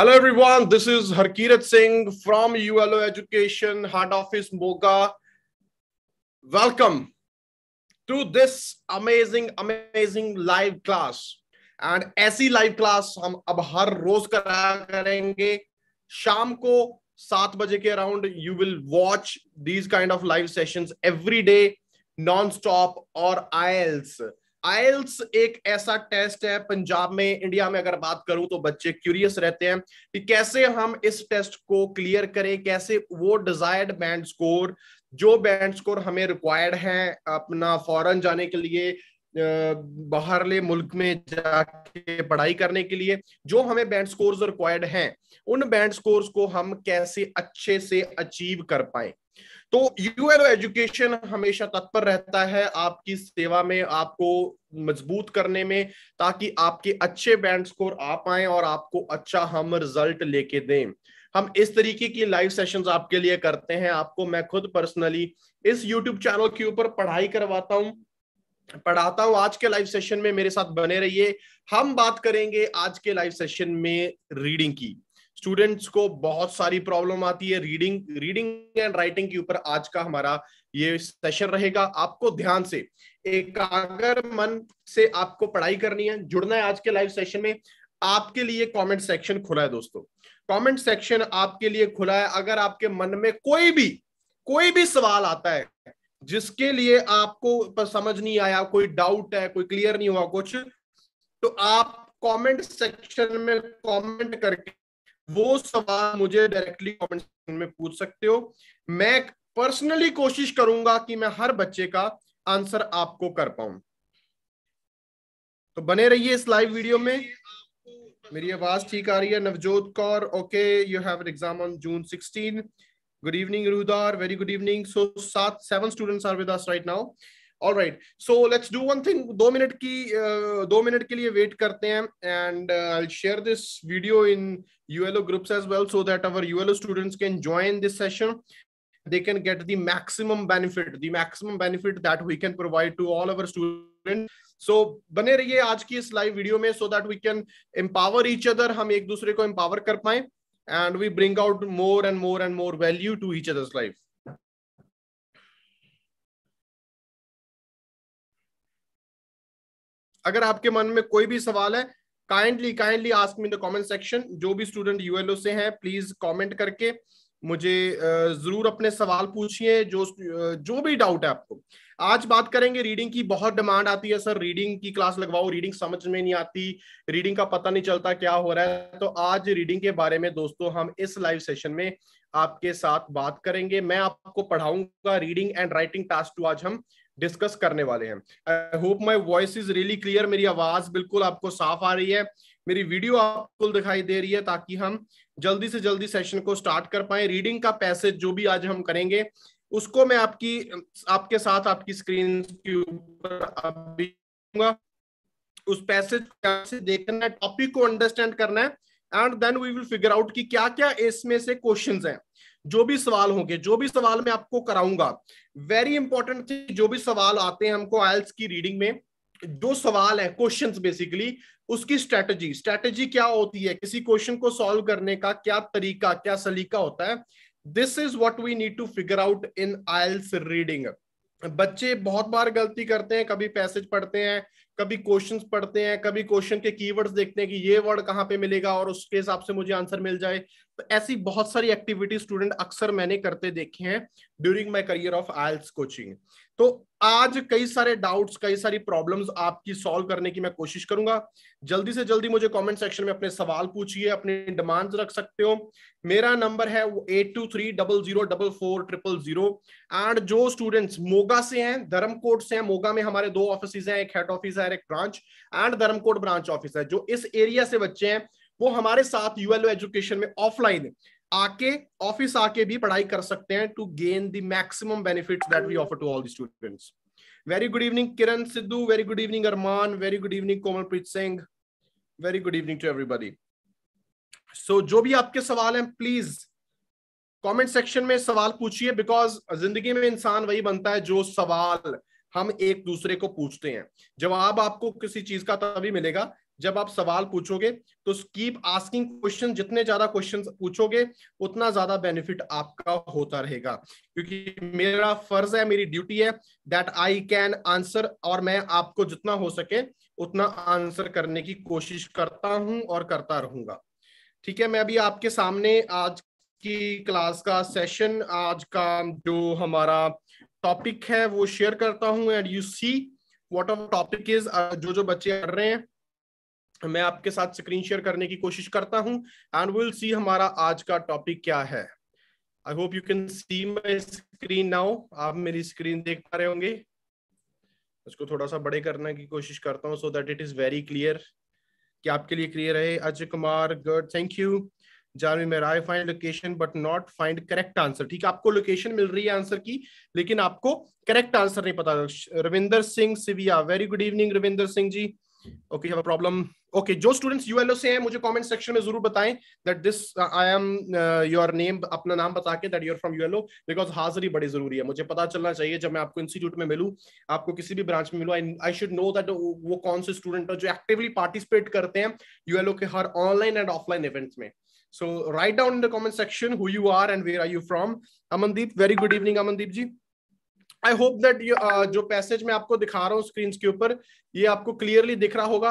Hello everyone, this is Harkirat Singh from ULO Education, Head Office Moga. Welcome to this amazing, amazing live class. And ऐसी live class हम अब हर रोज करा करेंगे शाम को सात बजे के around you will watch these kind of live sessions every day non stop और आयल्स आयल्स एक ऐसा टेस्ट है पंजाब में इंडिया में अगर बात करूं तो बच्चे क्यूरियस रहते हैं कि कैसे हम इस टेस्ट को क्लियर करें कैसे वो डिजायर्ड बैंड स्कोर जो बैंड स्कोर हमें रिक्वायर्ड है अपना फॉरेन जाने के लिए बाहरले मुल्क में जाके पढ़ाई करने के लिए जो हमें बैंड स्कोर्स रिक्वायर्ड हैं उन बैंड स्कोर्स को हम कैसे अच्छे से अचीव कर पाए तो यूएनओ एजुकेशन हमेशा तत्पर रहता है आपकी सेवा में आपको मजबूत करने में ताकि आपके अच्छे बैंड स्कोर आ पाए और आपको अच्छा हम रिजल्ट लेके दें हम इस तरीके की लाइव सेशंस आपके लिए करते हैं आपको मैं खुद पर्सनली इस यूट्यूब चैनल के ऊपर पढ़ाई करवाता हूँ पढ़ाता हूँ आज के लाइव सेशन में मेरे साथ बने रहिए हम बात करेंगे आज के लाइव सेशन में रीडिंग की स्टूडेंट्स को बहुत सारी प्रॉब्लम आती है रीडिंग रीडिंग एंड राइटिंग के ऊपर आज का हमारा ये सेशन रहेगा आपको ध्यान से एकाग्र मन से आपको पढ़ाई करनी है जुड़ना है आज के लाइव सेशन में आपके लिए कमेंट सेक्शन खुला है दोस्तों कमेंट सेक्शन आपके लिए खुला है अगर आपके मन में कोई भी कोई भी सवाल आता है जिसके लिए आपको समझ नहीं आया कोई डाउट है कोई क्लियर नहीं हुआ कुछ तो आप कमेंट सेक्शन में कमेंट करके वो सवाल मुझे डायरेक्टली कमेंट में पूछ सकते हो मैं पर्सनली कोशिश करूंगा कि मैं हर बच्चे का आंसर आपको कर पाऊं तो बने रहिए इस लाइव वीडियो में मेरी आवाज ठीक आ रही है Navjot Kaur okay you have exam on June sixteen good evening Rudar very good evening so सात seven students are with us right now All right. So let's do one thing. Two minute ki, uh, two minute ke liye wait karte hain. And uh, I'll share this video in ULO groups as well. So that our ULO students can join this session. They can get the maximum benefit, the maximum benefit that we can provide to all our students. So bane rahiye aaj ki is live video mein so that we can empower each other. Hum ek dusre ko empower kar paayin. And we bring out more and more and more value to each other's life. अगर आपके मन में कोई भी सवाल है kindly kindly ask me in the comment section जो भी स्टूडेंट यूएलओ से हैं प्लीज कमेंट करके मुझे जरूर अपने सवाल पूछिए जो जो भी डाउट है आपको आज बात करेंगे रीडिंग की बहुत डिमांड आती है सर रीडिंग की क्लास लगवाओ रीडिंग समझ में नहीं आती रीडिंग का पता नहीं चलता क्या हो रहा है तो आज रीडिंग के बारे में दोस्तों हम इस लाइव सेशन में आपके साथ बात करेंगे मैं आपको पढ़ाऊंगा reading and writing task two आज हम डिस्कस करने वाले हैं I hope my voice is really clear मेरी आवाज बिल्कुल आपको साफ आ रही है मेरी वीडियो आपको दिखाई दे रही है ताकि हम जल्दी से जल्दी सेशन को स्टार्ट कर पाए रीडिंग का पैसेज जो भी आज हम करेंगे उसको मैं आपकी आपके साथ आपकी स्क्रीन के ऊपर उस पैसेज से देखना है टॉपिक को अंडरस्टैंड करना है and then we will figure out कि क्या क्या इसमें से क्वेश्चंस हैं जो भी सवाल होंगे जो भी सवाल मैं आपको कराऊंगा वेरी इंपॉर्टेंट थी जो भी सवाल आते हैं हमको आयल्स की रीडिंग में जो सवाल है क्वेश्चंस बेसिकली उसकी स्ट्रेटजी स्ट्रेटजी क्या होती है किसी क्वेश्चन को सॉल्व करने का क्या तरीका क्या सलीका होता है this is what we need to figure out in IELTS reading बच्चे बहुत बार गलती करते हैं कभी पैसेज पढ़ते हैं कभी क्वेश्चन पढ़ते हैं कभी क्वेश्चन के कीवर्ड्स देखते हैं कि ये वर्ड कहाँ पे मिलेगा और उसके हिसाब से मुझे आंसर मिल जाए तो ऐसी बहुत सारी एक्टिविटी स्टूडेंट अक्सर मैंने करते देखे हैं during my career of IELTS coaching तो आज कई सारे डाउट्स कई सारी प्रॉब्लम्स आपकी सॉल्व करने की मैं कोशिश करूंगा जल्दी से जल्दी मुझे कमेंट सेक्शन में अपने सवाल पूछिए अपने डिमांड्स रख सकते हो मेरा नंबर है वो eight two three double zero double four triple zero and जो स्टूडेंट्स मोगा से हैं धर्मकोट से हैं मोगा में हमारे दो ऑफिस हैं एक हेड ऑफिस है एक branch and Dharamkot branch office है जो इस एरिया से बच्चे हैं वो हमारे साथ यूएलओ एजुकेशन में ऑफलाइन आके ऑफिस आके भी पढ़ाई कर सकते हैं to gain the maximum benefits that we offer to all the students very good evening Kiran Sidhu very good evening Arman very good evening Komalpreet Singh very good evening to everybody so जो भी आपके सवाल हैं प्लीज कमेंट सेक्शन में सवाल पूछिए बिकॉज जिंदगी में इंसान वही बनता है जो सवाल हम एक दूसरे को पूछते हैं जवाब आपको किसी चीज का तभी मिलेगा जब आप सवाल पूछोगे तो कीप आस्किंग क्वेश्चन जितने ज्यादा क्वेश्चन पूछोगे उतना ज्यादा बेनिफिट आपका होता रहेगा क्योंकि मेरा फर्ज है मेरी ड्यूटी है दैट आई कैन आंसर और मैं आपको जितना हो सके उतना आंसर करने की कोशिश करता हूं और करता रहूंगा ठीक है मैं अभी आपके सामने आज की क्लास का सेशन आज का जो हमारा टॉपिक है वो शेयर करता हूं and you see what of topic is जो जो बच्चे पढ़ रहे हैं मैं आपके साथ स्क्रीन शेयर करने की कोशिश करता हूं एंड विल सी हमारा आज का टॉपिक क्या है I hope you can see my screen now आप मेरी स्क्रीन देख पा रहे होंगे इसको थोड़ा सा बड़े करने की कोशिश करता हूँ so that it is very clear कि आपके लिए क्लियर रहे Ajay Kumar good thank you Janvi मेरा I find location but not find correct answer ठीक है आपको लोकेशन मिल रही है आंसर की लेकिन आपको करेक्ट आंसर नहीं पता Ravinder Singh Sivia very good evening Ravinder Singh ji okay have a problem okay जो स्टूडेंट्स यूएलओ से हैं मुझे कमेंट सेक्शन में जरूर बताएं that this I am your name अपना नाम बता के that you are from ULO because हाजिरी बड़ी जरूरी है मुझे पता चलना चाहिए जब मैं आपको इंस्टीट्यूट में मिलूं आपको किसी भी ब्रांच में मिलूं आई शुड नो दैट वो कौन से स्टूडेंट है जो एक्टिवली पार्टिसिपेट करते हैं यूएलओ के हर ऑनलाइन एंड ऑफलाइन इवेंट्स में so write down in the comment section who you are and where are you from Amandeep very good evening Amandeep ji I hope that जो पैसेज मैं आपको दिखा रहा हूँ स्क्रीन के ऊपर ये आपको क्लियरली दिख रहा होगा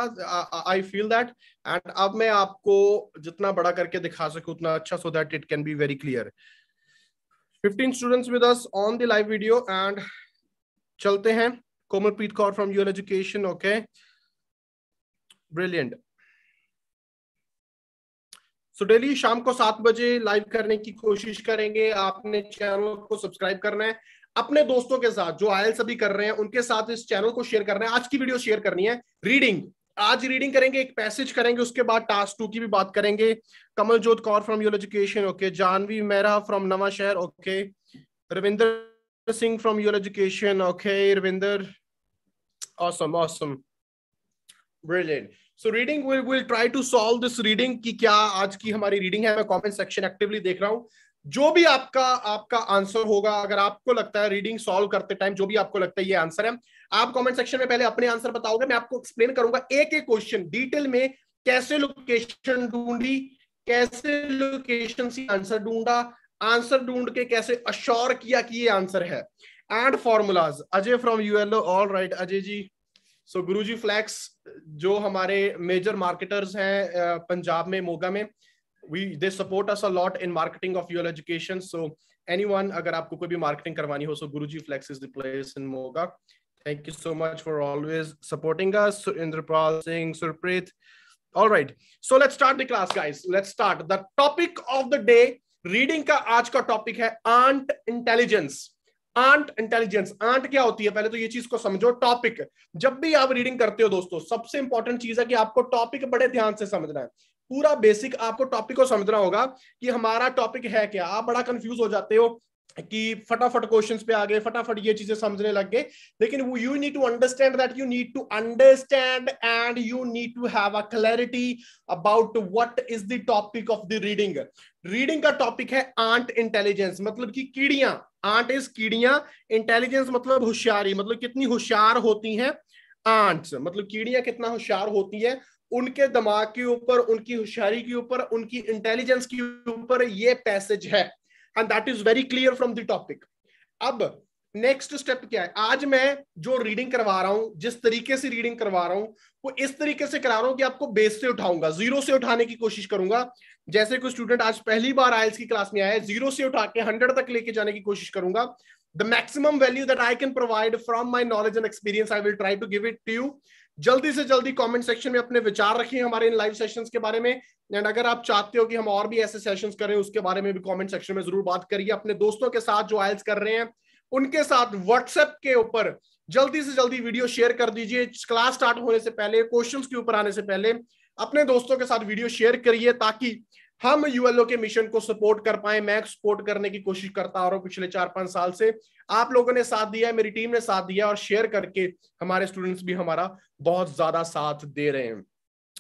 आई फील दैट एंड अब मैं आपको जितना बड़ा करके दिखा सकूं उतना अच्छा so that it can be very clear 15 students with us on the live video and चलते हैं Komalpreet Kaur from your education okay brilliant so daily शाम को सात बजे लाइव करने की कोशिश करेंगे आपने चैनल को सब्सक्राइब करना है अपने दोस्तों के साथ जो आयल सभी कर रहे हैं उनके साथ इस चैनल को शेयर करना है आज की वीडियो शेयर करनी है रीडिंग आज रीडिंग करेंगे एक पैसेज करेंगे उसके बाद टास्क टू की भी बात करेंगे Kamaljot Kaur from your education okay Janvi Mehra from Nawanshahr okay Ravinder Singh from your education okay Ravinder awesome awesome brilliant so reading will will try to solve this reading की क्या आज की हमारी रीडिंग है मैं comment सेक्शन एक्टिवली देख रहा hu जो भी आपका आपका आंसर होगा अगर आपको लगता है रीडिंग सॉल्व करते टाइम जो भी आपको लगता है ये आंसर है आप कमेंट सेक्शन में पहले अपने आंसर बताओगे मैं आपको एक्सप्लेन करूंगा एक एक क्वेश्चन डिटेल में कैसे लोकेशन ढूंढी कैसे लोकेशन से आंसर ढूंढा आंसर ढूंढ के कैसे अश्योर किया कि ये आंसर है and formulas Ajay from ULO all right Ajay ji so गुरुजी फ्लैक्स जो हमारे मेजर मार्केटर्स हैं पंजाब में मोगा में we they support us a lot in marketing of your education so anyone agar aapko koi bhi marketing karwani ho so guruji flex is the place in moga thank you so much for always supporting us indrapal singh surpreet all right so let's start the class guys let's start the topic of the day Reading ka aaj ka topic hai Aunt Intelligence. Ant intelligence ant क्या होती है पहले तो ये चीज को समझो topic जब भी आप रीडिंग करते हो दोस्तों सबसे इंपॉर्टेंट चीज है कि आपको टॉपिक बड़े ध्यान से समझना है पूरा बेसिक आपको टॉपिक को समझना होगा कि हमारा टॉपिक है क्या आप बड़ा कंफ्यूज हो जाते हो कि फटाफट क्वेश्चंस पे आ गए फटाफट ये चीजें समझने लग गए लेकिन वो you need to understand that you need to understand and you need to have a clarity about what is the topic of the reading reading का टॉपिक है आंट इंटेलिजेंस मतलब कि कीड़ियां आंट इज कीड़ियां इंटेलिजेंस मतलब होशियारी मतलब कितनी होशियार होती हैं आंट्स मतलब कीड़ियां कितना होशियार होती है उनके दिमाग के ऊपर उनकी होशियारी के ऊपर उनकी इंटेलिजेंस के ऊपर ये पैसेज है and that is very clear from the topic अब नेक्स्ट स्टेप क्या है आज मैं जो रीडिंग करवा रहा हूं जिस तरीके से रीडिंग करवा रहा हूं वो इस तरीके से करा रहा हूं कि आपको बेस से उठाऊंगा जीरो से उठाने की कोशिश करूंगा जैसे कोई स्टूडेंट आज पहली बार आयल्स की क्लास में आया है जीरो से उठा के हंड्रेड तक लेके जाने की कोशिश करूंगा the maximum value that I can provide from my knowledge and experience I will try to give it to you जल्दी से जल्दी कमेंट सेक्शन में अपने विचार रखिए हमारे इन लाइव सेशंस के बारे में एंड अगर आप चाहते हो कि हम और भी ऐसे सेशंस करें उसके बारे में भी कमेंट सेक्शन में जरूर बात करिए अपने दोस्तों के साथ जो आयल्स कर रहे हैं उनके साथ व्हाट्सएप के ऊपर जल्दी से जल्दी वीडियो शेयर कर दीजिए क्लास स्टार्ट होने से पहले क्वेश्चन के ऊपर आने से पहले अपने दोस्तों के साथ वीडियो शेयर करिए ताकि हम यूएलओ के मिशन को सपोर्ट कर पाए मैं सपोर्ट करने की कोशिश करता आ रहा हूँ पिछले चार पांच साल से आप लोगों ने साथ दिया है मेरी टीम ने साथ दिया और शेयर करके हमारे स्टूडेंट्स भी हमारा बहुत ज्यादा साथ दे रहे हैं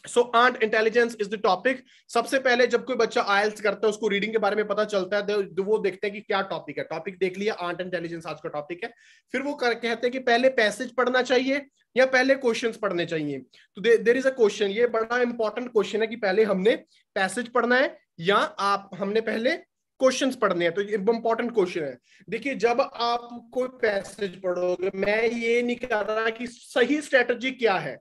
so ant intelligence is the topic सबसे पहले जब कोई बच्चा आयल्स करता है उसको रीडिंग के बारे में पता चलता है तो- तो वो देखते हैं कि क्या टॉपिक है टॉपिक देख लिया आंट इंटेलिजेंस आज का टॉपिक है फिर वो कहते हैं कि पहले पैसेज पढ़ना चाहिए या पहले क्वेश्चंस पढ़ने चाहिए तो देर इज अ क्वेश्चन ये बड़ा इंपॉर्टेंट क्वेश्चन है कि पहले हमने पैसेज पढ़ना है या आप हमने पहले क्वेश्चंस पढ़ने हैं तो ये इंपॉर्टेंट क्वेश्चन है देखिए जब आप कोई पैसेज पढ़ोगे मैं ये नहीं कह रहा कि सही स्ट्रेटजी क्या है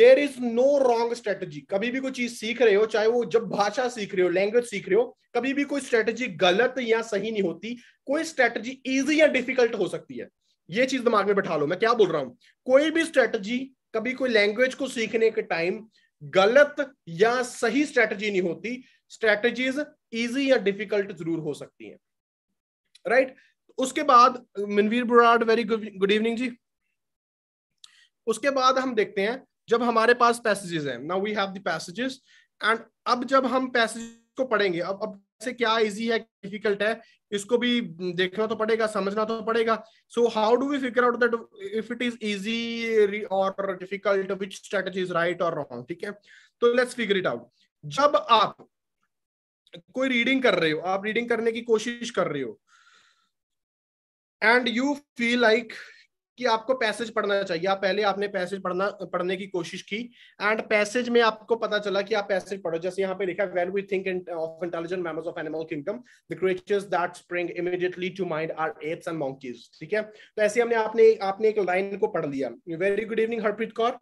there is no wrong strategy कभी भी कोई चीज सीख रहे हो चाहे वो जब भाषा सीख रहे हो लैंग्वेज सीख रहे हो कभी भी कोई स्ट्रेटजी गलत या सही नहीं होती कोई स्ट्रेटजी इजी या डिफिकल्ट हो सकती है ये चीज दिमाग में बैठा लो मैं क्या बोल रहा हूं कोई भी स्ट्रेटजी कभी कोई लैंग्वेज को सीखने के टाइम गलत या सही स्ट्रेटजी नहीं होती स्ट्रेटजीज इजी या डिफिकल्ट जरूर हो सकती हैं राइट right? उसके बाद Minveer Burad very good evening ji उसके बाद हम देखते हैं जब हमारे पास पैसेजेस हैं now we have the passages and अब जब हम पैसेज को पढ़ेंगे अब अब से क्या इजी है डिफिकल्ट है इसको भी देखना तो पड़ेगा समझना तो पड़ेगा so how do we figure out that if it is easy और difficult which strategy is right और रॉन्ग ठीक है तो लेट्स फिगर इट आउट जब आप कोई रीडिंग कर रहे हो आप रीडिंग करने की कोशिश कर रहे हो एंड यू फील लाइक कि आपको पैसेज पढ़ना चाहिए आप पहले आपने पैसेज पढ़ना पढ़ने की कोशिश की एंड पैसेज में आपको पता चला कि आप पैसेज पढ़ो जैसे यहाँ पे लिखा when we think of intelligent members of animal kingdom the creatures that spring immediately to mind are apes and monkeys ठीक है तो ऐसे हमने आपने आपने एक लाइन को पढ़ लिया very good evening Harpreet Kaur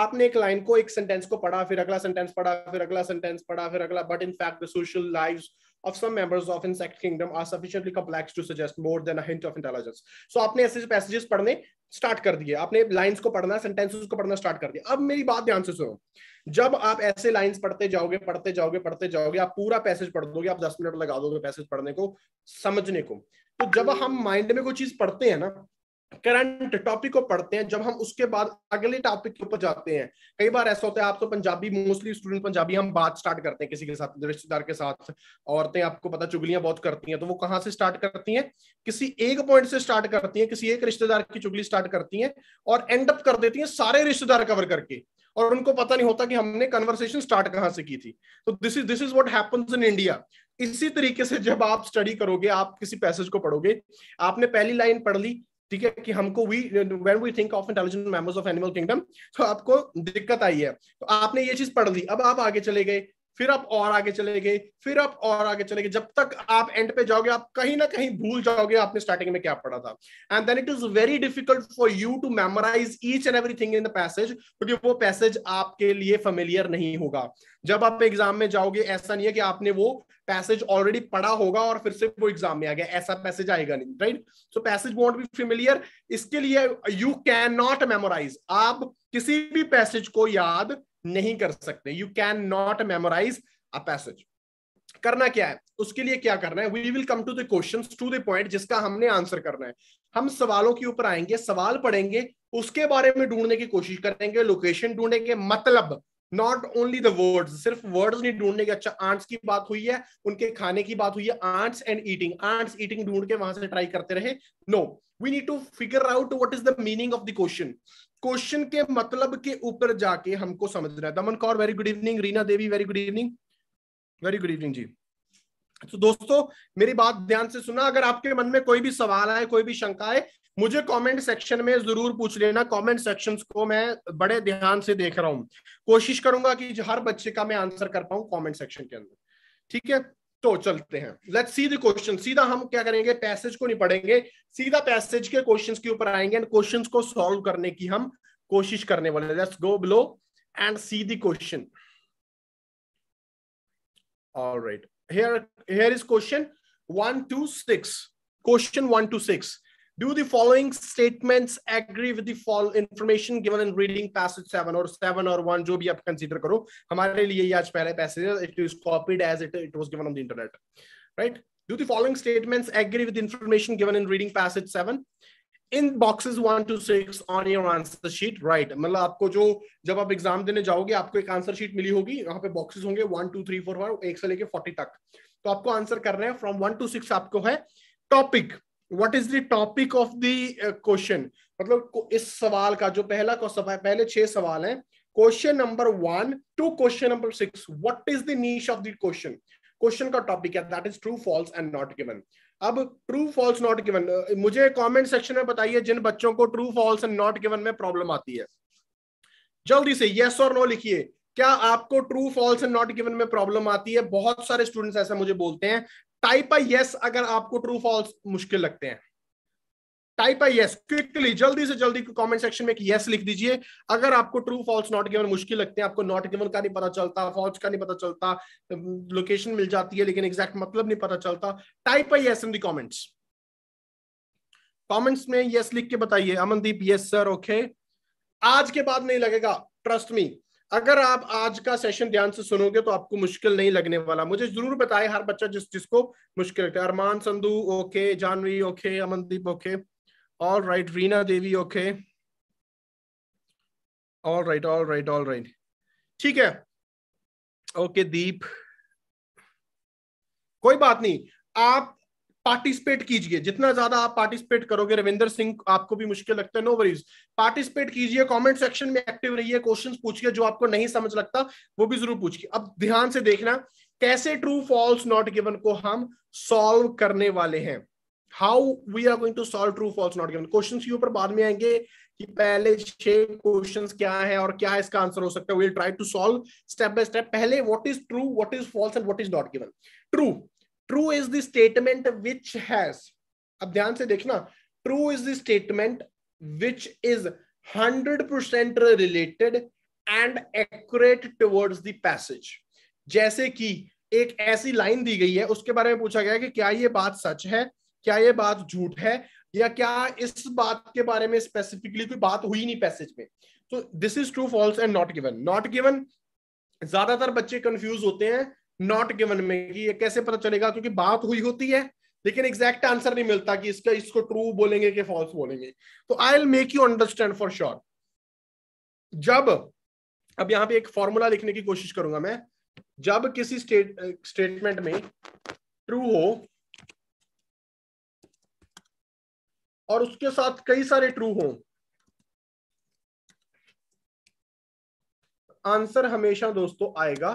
आपने एक लाइन को एक सेंटेंस को पढ़ा फिर अगला सेंटेंस पढ़ा फिर अगला सेंटेंस पढ़ा फिर अगला but in fact the social life of some members of insect kingdom are sufficiently complex to suggest more than a hint of intelligence. So आपने ऐसे passages पढ़ने start kar diye aapne lines ko padhna sentences ko padhna start kar diye ab meri baat dhyan se suno जब आप ऐसे lines पढ़ते जाओगे पढ़ते जाओगे पढ़ते जाओगे आप पूरा पैसेज पढ़ दोगे आप 10 मिनट लगा दोगे पैसेज पढ़ने को समझने को तो जब हम माइंड में कोई चीज पढ़ते हैं ना करंट टॉपिक को पढ़ते हैं जब हम उसके बाद अगले टॉपिक के ऊपर जाते हैं कई बार ऐसा होता है आप तो पंजाबी मोस्टली स्टूडेंट पंजाबी हम बात स्टार्ट करते हैं किसी के साथ रिश्तेदार के साथ औरतें आपको पता चुगलियां बहुत करती हैं तो वो कहाँ से स्टार्ट करती हैं किसी एक पॉइंट से स्टार्ट करती हैं किसी एक रिश्तेदार की चुगली स्टार्ट करती हैं और एंड अप कर देती हैं सारे रिश्तेदार कवर करके और उनको पता नहीं होता कि हमने कन्वर्सेशन स्टार्ट कहाँ से की थी तो this is this is what happen in India इसी तरीके से जब आप स्टडी करोगे आप किसी पैसेज को पढ़ोगे आपने पहली लाइन पढ़ ली ठीक है कि हमको we when we think of intelligent members of animal kingdom तो आपको दिक्कत आई है तो आपने ये चीज पढ़ ली अब आप आगे चले गए फिर आप और आगे चले गए फिर आप और आगे चले गए जब तक आप एंड पे जाओगे आप कहीं ना कहीं भूल जाओगे आपने स्टार्टिंग में क्या पढ़ा था and then it is very difficult for you to memorise each and everything in the passage क्योंकि वो पैसेज आपके लिए फेमिलियर नहीं होगा जब आप एग्जाम में जाओगे ऐसा नहीं है कि आपने वो पैसेज ऑलरेडी पढ़ा होगा और फिर से वो एग्जाम में आ गया ऐसा पैसेज आएगा नहीं right so passage won't be familiar इसके लिए यू कैन नॉट मेमोराइज आप किसी भी पैसेज को याद नहीं कर सकते you can not memorise a passage करना क्या है उसके लिए क्या करना है we will come to the question to the point जिसका हमने आंसर करना है हम सवालों के ऊपर आएंगे सवाल पढ़ेंगे उसके बारे में ढूंढने की कोशिश करेंगे लोकेशन ढूंढेंगे मतलब नॉट ओनली दर्ड सिर्फ वर्ड्स नहीं ढूंढने के अच्छा आंट्स की बात हुई है उनके खाने की बात हुई है ants and eating ants eating ढूंढ के वहां से ट्राई करते रहे no we need to figure out what is the meaning of the question question के मतलब के ऊपर जाके हमको समझना है Daman Kaur very good evening Reena Devi very good evening very good evening ji तो दोस्तों मेरी बात ध्यान से सुना अगर आपके मन में कोई भी सवाल आए कोई भी शंका आए मुझे कमेंट सेक्शन में जरूर पूछ लेना कमेंट सेक्शंस को मैं बड़े ध्यान से देख रहा हूं कोशिश करूंगा कि हर बच्चे का मैं आंसर कर पाऊं कमेंट सेक्शन के अंदर ठीक है तो चलते हैं लेट्स सी द क्वेश्चन सीधा हम क्या करेंगे पैसेज को नहीं पढ़ेंगे सीधा पैसेज के क्वेश्चंस के ऊपर आएंगे एंड क्वेश्चंस को सॉल्व करने की हम कोशिश करने वाले let's go below and see the question alright here here is question 1 two 6 question 1 two 6 do the following statements agree with the fall information given in reading passage 7 or 7 or 1 जो भी आप consider करो हमारे लिए ये आज पहला passage it is copied as it it was given on the internet right do the following statements agree with the information given in reading passage 7 in boxes 1 to 6 on your answer sheet right मतलब आपको जो जब आप exam देने जाओगे आपको एक answer sheet मिली होगी यहाँ पे बॉक्सेस होंगे 1 2 3 4 1 एक से लेके 40 तक तो आपको आंसर करना है फ्रॉम 1 टू 6 आपको है topic what is the topic of the question मतलब इस सवाल का जो पहला पहले छह सवाल है question number one two question number six what is the of the question question का टॉपिक है that is true false and not given अब ट्रू फॉल्स नॉट गिवन मुझे कमेंट सेक्शन में बताइए जिन बच्चों को true false and not given में प्रॉब्लम आती है जल्दी से यस और नो लिखिए क्या आपको true false and not given में प्रॉब्लम आती है बहुत सारे स्टूडेंट्स ऐसा मुझे बोलते हैं टाइप आई यस अगर आपको ट्रू फॉल्स मुश्किल लगते हैं टाइप आई यस क्विकली जल्दी से जल्दी कमेंट सेक्शन में एक यस लिख दीजिए अगर आपको ट्रू फॉल्स नॉट गिवन मुश्किल लगते हैं आपको नॉट गिवन का नहीं पता चलता फॉल्स का नहीं पता चलता लोकेशन मिल जाती है लेकिन एग्जैक्ट मतलब नहीं पता चलता type I yes in the comments comments में यस लिख के बताइए अमनदीप यस सर ओके आज के बाद नहीं लगेगा ट्रस्ट मी अगर आप आज का सेशन ध्यान से सुनोगे तो आपको मुश्किल नहीं लगने वाला मुझे जरूर बताए हर बच्चा जिस जिसको मुश्किल लगता है Arman Sandhu okay Janvi okay Amandeep okay all right Reena Devi okay all right all right all right ठीक है ओके दीप कोई बात नहीं आप पार्टिसिपेट कीजिए जितना ज्यादा आप पार्टिसिपेट करोगे रविंदर सिंह आपको भी मुश्किल लगता है नो वरीज पार्टिसिपेट कीजिए कमेंट सेक्शन में एक्टिव रहिए क्वेश्चंस पूछिए जो आपको नहीं समझ लगता वो भी जरूर पूछिए अब ध्यान से देखना कैसे ट्रू फॉल्स नॉट गिवन को हम सॉल्व करने वाले हैं how we are going to solve true false not given question के ऊपर बाद में आएंगे कि पहले छह क्वेश्चन क्या है और क्या इसका आंसर हो सकता है will try to solve step by step पहले what is true what is false and what is not given true true is the statement which has अब ध्यान से देखना true is the statement which is hundred percent related and accurate towards the passage जैसे कि एक ऐसी line दी गई है उसके बारे में पूछा गया कि क्या ये बात सच है क्या ये बात झूठ है या क्या इस बात के बारे में स्पेसिफिकली कोई बात हुई नहीं पैसेज में तो this is true false and not given not given ज्यादातर बच्चे कंफ्यूज होते हैं नॉट गिवन में कि ये कैसे पता चलेगा क्योंकि बात हुई होती है लेकिन एग्जैक्ट आंसर नहीं मिलता कि इसका इसको ट्रू बोलेंगे कि फॉल्स बोलेंगे तो I will make you understand for sure जब अब यहां पे एक फॉर्मूला लिखने की कोशिश करूंगा मैं जब किसी स्टेट स्टेटमेंट में ट्रू हो और उसके साथ कई सारे ट्रू हो आंसर हमेशा दोस्तों आएगा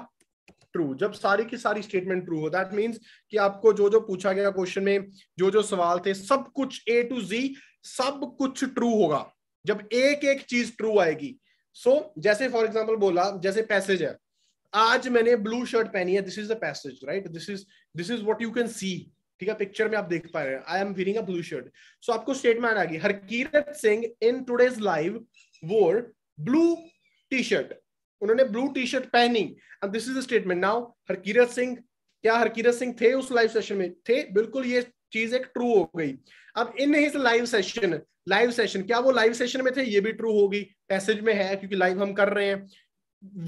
ट्रू जब सारी की सारी स्टेटमेंट ट्रू हो दैट मीन्स कि आपको जो जो पूछा गया क्वेश्चन में जो जो सवाल थे सब कुछ ए टू जी सब कुछ ट्रू होगा जब एक एक चीज ट्रू आएगी सो so, जैसे फॉर एग्जाम्पल बोला जैसे पैसेज है आज मैंने ब्लू शर्ट पहनी है दिस इज दैसेज passage right this is this is what you can see ठीक है पिक्चर में आप देख पा रहे हैं I am wearing a blue shirt so आपको स्टेटमेंट आ गई Harkirat Singh in today's live wore blue T shirt उन्होंने ब्लू टी शर्ट पहनी and this is statement now Harkirat Singh क्या हरकीरत सिंह थे उस लाइव सेशन में थे बिल्कुल ये चीज एक ट्रू हो गई अब in his live session live session क्या वो लाइव सेशन में थे ये भी ट्रू होगी पैसेज में है क्योंकि लाइव हम कर रहे हैं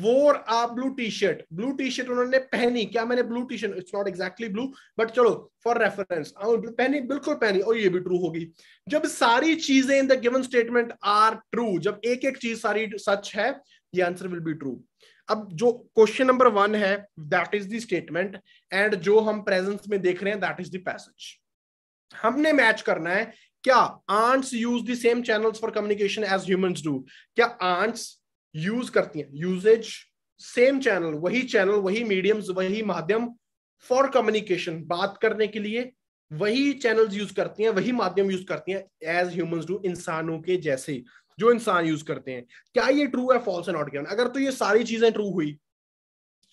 वो आप blue T shirt blue T shirt उन्होंने पहनी क्या मैंने blue T shirt it's not exactly blue but चलो फॉर रेफरेंस हाँ, पहनी बिल्कुल पहनी और ये भी ट्रू होगी जब सारी चीजें in the given statement are true जब एक एक चीज सारी सच है ये आंसर विल बी ट्रू अब जो क्वेश्चन नंबर वन है that is the statement and जो हम प्रेजेंस में देख रहे हैं दैट इज द पैसेज हमने मैच करना है क्या ants use the same channels for communication as humans do क्या आंट्स यूज करती हैं यूजेज सेम चैनल वही चैनल वही मीडियम्स वही माध्यम फॉर कम्युनिकेशन बात करने के लिए वही चैनल्स यूज करती हैं वही माध्यम यूज करती हैं एज ह्यूमंस डू इंसानों के जैसे जो इंसान यूज करते हैं क्या ये ट्रू है फॉल्स है नॉट गिवन अगर तो ये सारी चीजें ट्रू हुई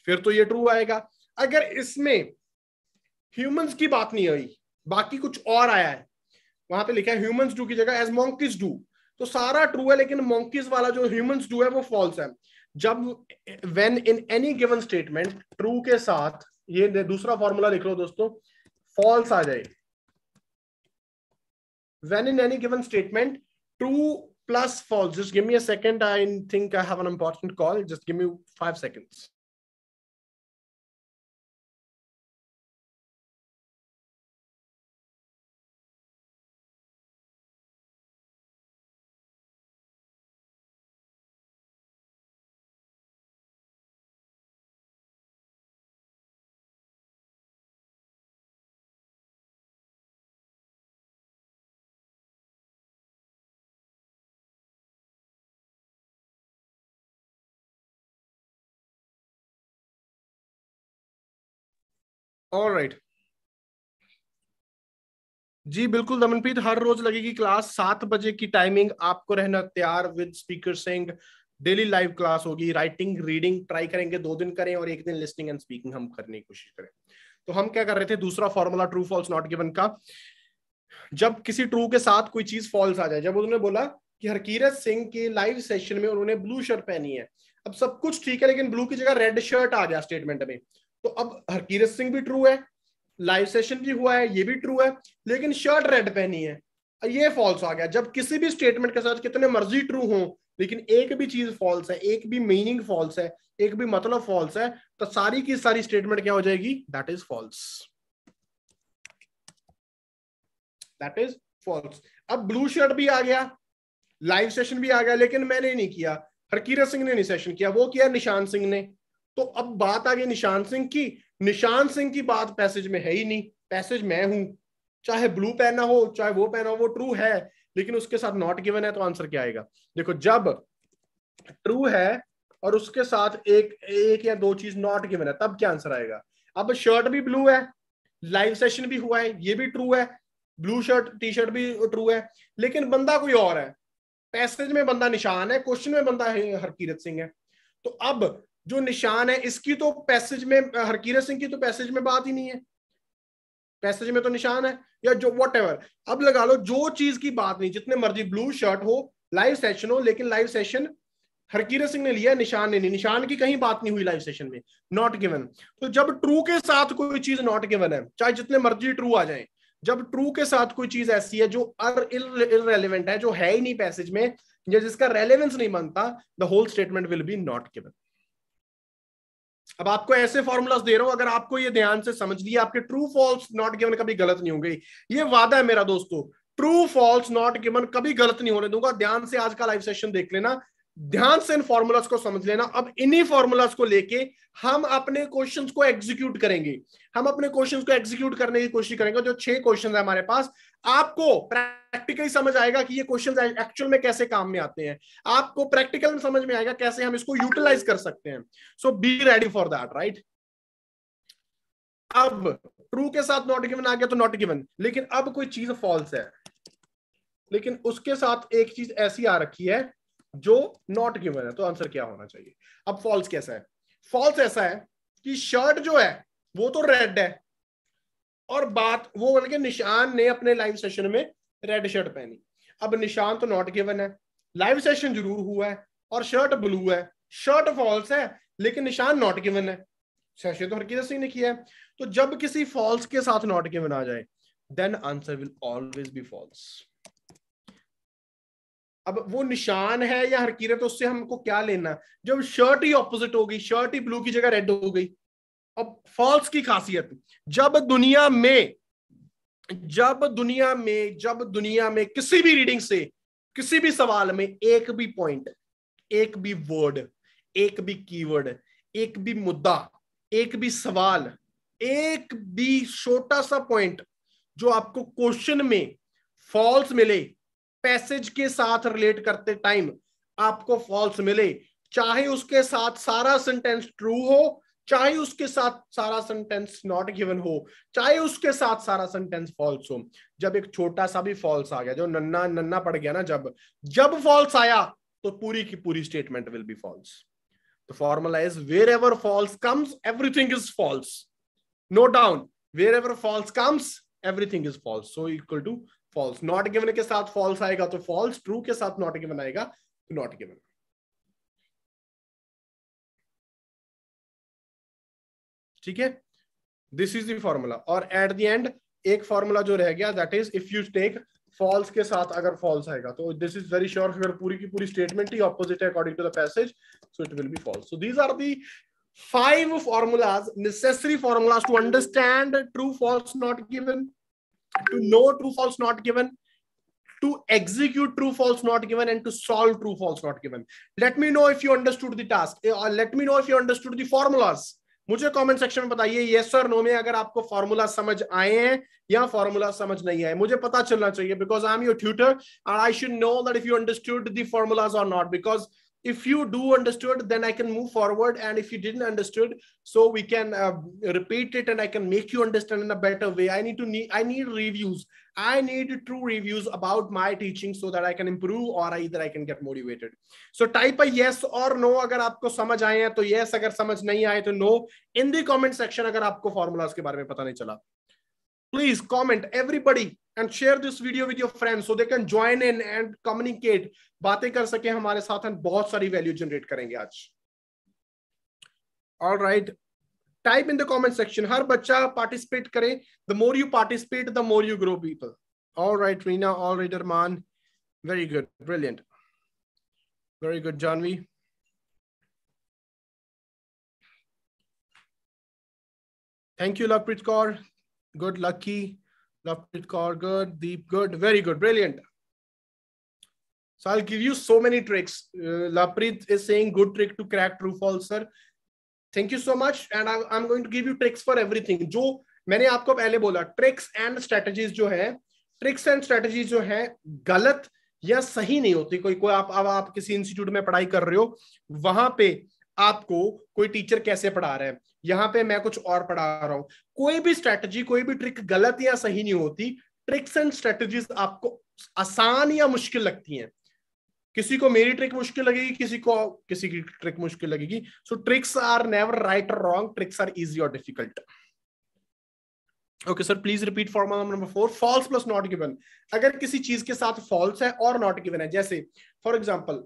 फिर तो ये ट्रू आएगा अगर इसमें ह्यूमंस की बात नहीं आई बाकी कुछ और आया है वहां पे लिखा है ह्यूमंस डू की जगह एज मोंकीज डू तो सारा ट्रू है लेकिन मोंकीज वाला जो ह्यूमंस डू है वो फॉल्स है जब when in any given statement true के साथ ये दूसरा फॉर्मूला लिख लो दोस्तों फॉल्स आ जाए when in any given statement true plus false. Just give me a second. I think I have an important call. Just give me five seconds. All right जी बिल्कुल दमनप्रीत हर रोज लगेगी क्लास सात बजे की टाइमिंग आपको रहना तैयार with speaker Singh daily live class होगी राइटिंग रीडिंग ट्राई करेंगे दो दिन करें और एक दिन लिस्टिंग एंड स्पीकिंग हम करने की कोशिश करें तो हम क्या कर रहे थे दूसरा formula true false not given का जब किसी ट्रू के साथ कोई चीज फॉल्स आ जाए जब उन्होंने बोला कि हरकीरत सिंह के लाइव सेशन में उन्होंने ब्लू शर्ट पहनी है अब सब कुछ ठीक है लेकिन ब्लू की जगह रेड शर्ट आ गया स्टेटमेंट में तो अब हरकीरत सिंह भी ट्रू है लाइव सेशन भी हुआ है ये भी ट्रू है लेकिन शर्ट रेड पहनी है ये फॉल्स आ गया जब किसी भी स्टेटमेंट के साथ कितने मर्जी ट्रू हो लेकिन एक भी चीज फॉल्स है एक भी मीनिंग फॉल्स है एक भी मतलब फॉल्स है तो सारी की सारी स्टेटमेंट क्या हो जाएगी that is false that is false अब ब्लू शर्ट भी आ गया लाइव सेशन भी आ गया लेकिन मैंने नहीं किया हरकीरत सिंह ने नहीं सेशन किया वो किया निशान सिंह ने तो अब बात आ गई निशान सिंह की निशान सिंह की बात पैसेज में है ही नहीं पैसेज मैं हूं चाहे ब्लू पहना हो चाहे वो पहना हो वो ट्रू है लेकिन उसके साथ नॉट गिवन है तो आंसर क्या आएगा देखो जब ट्रू है और उसके साथ एक एक या दो चीज नॉट गिवन है तब क्या आंसर आएगा अब शर्ट भी ब्लू है लाइव सेशन भी हुआ है ये भी ट्रू है ब्लू शर्ट टी शर्ट भी ट्रू है लेकिन बंदा कोई और है पैसेज में बंदा निशान है क्वेश्चन में बंदा हरकीरत सिंह है तो अब जो निशान है इसकी तो पैसेज में हरकीरत सिंह की तो पैसेज में बात ही नहीं है पैसेज में तो निशान है या जो वट अब लगा लो जो चीज की बात नहीं जितने मर्जी ब्लू शर्ट हो लाइव सेशन हो लेकिन लाइव सेशन हरकीरत सिंह ने लिया निशान ने नहीं निशान की कहीं बात नहीं हुई लाइव सेशन में नॉट गिवन तो जब ट्रू के साथ कोई चीज नॉट गिवन है चाहे जितने मर्जी ट्रू आ जाए जब ट्रू के साथ कोई चीज ऐसी है जो अर इरेलीवेंट है जो है ही नहीं पैसेज में या जिसका रेलेवेंस नहीं बनता the whole statement will be not given अब आपको ऐसे फॉर्मूलाज दे रहा हूं अगर आपको ये ध्यान से समझ लिया आपके ट्रू फॉल्स नॉट गिवन कभी गलत नहीं होंगे ये वादा है मेरा दोस्तों ट्रू फॉल्स नॉट गिवन कभी गलत नहीं होने दूंगा ध्यान से आज का लाइव सेशन देख लेना ध्यान से इन फॉर्मूलाज को समझ लेना अब इन्हीं फॉर्मूलाज को लेके हम अपने क्वेश्चंस को एग्जीक्यूट करेंगे हम अपने क्वेश्चंस को एग्जीक्यूट करने की कोशिश करेंगे जो छह क्वेश्चंस है हमारे पास आपको प्रैक्टिकली समझ आएगा कि ये क्वेश्चन एक्चुअल में कैसे काम में आते हैं आपको प्रैक्टिकल में समझ में आएगा कैसे हम इसको यूटिलाइज कर सकते हैं so be ready for that right अब ट्रू के साथ नॉट गिवन आ गया तो नॉट गिवन लेकिन अब कोई चीज फॉल्स है लेकिन उसके साथ एक चीज ऐसी आ रखी है जो नॉट गिवन है तो आंसर क्या होना चाहिए अब फॉल्स कैसा है फॉल्स ऐसा है कि शर्ट जो है वो तो रेड है और बात वो बोल के निशान ने अपने लाइव सेशन में रेड शर्ट पहनी अब निशान तो नॉट गिवन है लाइव सेशन जरूर हुआ है और शर्ट ब्लू है शर्ट फॉल्स है लेकिन निशान नॉट गिवन है सेशन तो हर सिंह ने किया है तो जब किसी फॉल्स के साथ नॉट गिवन आ जाए then answer will always be false अब वो निशान है या हरकीरत तो उससे हमको क्या लेना जब शर्ट ही ऑपोजिट हो गई शर्ट ही ब्लू की जगह रेड हो गई और फॉल्स की खासियत जब दुनिया में जब दुनिया में जब दुनिया में किसी भी रीडिंग से किसी भी सवाल में एक भी पॉइंट एक भी वर्ड एक भी कीवर्ड एक भी मुद्दा एक भी सवाल एक भी छोटा सा पॉइंट जो आपको क्वेश्चन में फॉल्स मिले पैसेज के साथ रिलेट करते टाइम आपको फॉल्स मिले चाहे उसके साथ सारा सेंटेंस ट्रू हो चाहे उसके साथ सारा सेंटेंस नॉट गिवन हो चाहे उसके साथ सारा सेंटेंस फॉल्स हो जब एक छोटा सा भी फॉल्स आ गया जो नन्ना नन्ना पड़ गया ना जब जब फॉल्स आया तो पूरी की पूरी स्टेटमेंट विल बी फॉल्स तो is wherever false comes everything is false no down wherever false comes everything is false so equal to false not given के साथ फॉल्स आएगा तो फॉल्स ट्रू के साथ नॉट गिवन आएगा तो not given ठीक है दिस इज द फॉर्मूला और एट द एंड एक फॉर्मूला जो रह गया that is if you take false के साथ अगर फॉल्स आएगा तो दिस इज वेरी श्योर अगर पूरी की पूरी स्टेटमेंट ही ऑपोजिट है according to the passage so it will be false so these are the five formulas necessary formulas to understand true false not given to know true false not given to execute true false not given and to solve true false not given let me know if you understood the task let me know if you understood the formulas मुझे comment section में बताइए yes और no में अगर आपको formula समझ आए हैं या फॉर्मूला समझ नहीं आए मुझे पता चलना चाहिए because I am your tutor and I should know that if you understood the formulas और not because if you do understood then i can move forward and if you didn't understood so we can uh, repeat it and i can make you understand in a better way i need to need i need reviews I need true reviews about my teaching so that I can improve or either I can get motivated. So type a yes or no अगर आपको समझ आए हैं तो yes अगर समझ नहीं आए तो no in the comment section अगर आपको formulas के बारे में पता नहीं चला please comment everybody and share this video with your friends so they can join in and communicate बातें कर सके हमारे साथ हम बहुत सारी value generate करेंगे आज all right type in the comment section har bacha participate kare the more you participate the more you grow people all right reena all right arman very good brilliant very good janvi thank you lovepreet kaur good lucky lovepreet kaur good deep good very good brilliant so i'll give you so many tricks uh, is saying good trick to crack true false sir thank you so much and I am going to give you tricks for everything जो मैंने आपको पहले बोला tricks and strategies जो है tricks and strategies जो है गलत या सही नहीं होती कोई कोई आप आप, आप किसी इंस्टीट्यूट में पढ़ाई कर रहे हो वहां पे आपको कोई टीचर कैसे पढ़ा रहा है यहाँ पे मैं कुछ और पढ़ा रहा हूं कोई भी स्ट्रेटजी कोई भी ट्रिक गलत या सही नहीं होती ट्रिक्स एंड स्ट्रेटजीज आपको आसान या मुश्किल लगती हैं किसी को मेरी ट्रिक मुश्किल लगेगी किसी को किसी की ट्रिक मुश्किल लगेगी so tricks are never right और रॉन्ग ट्रिक्स आर इजी और difficult okay sir please repeat formula number four false plus not given अगर किसी चीज के साथ फॉल्स है और नॉट गिवन है जैसे फॉर एग्जाम्पल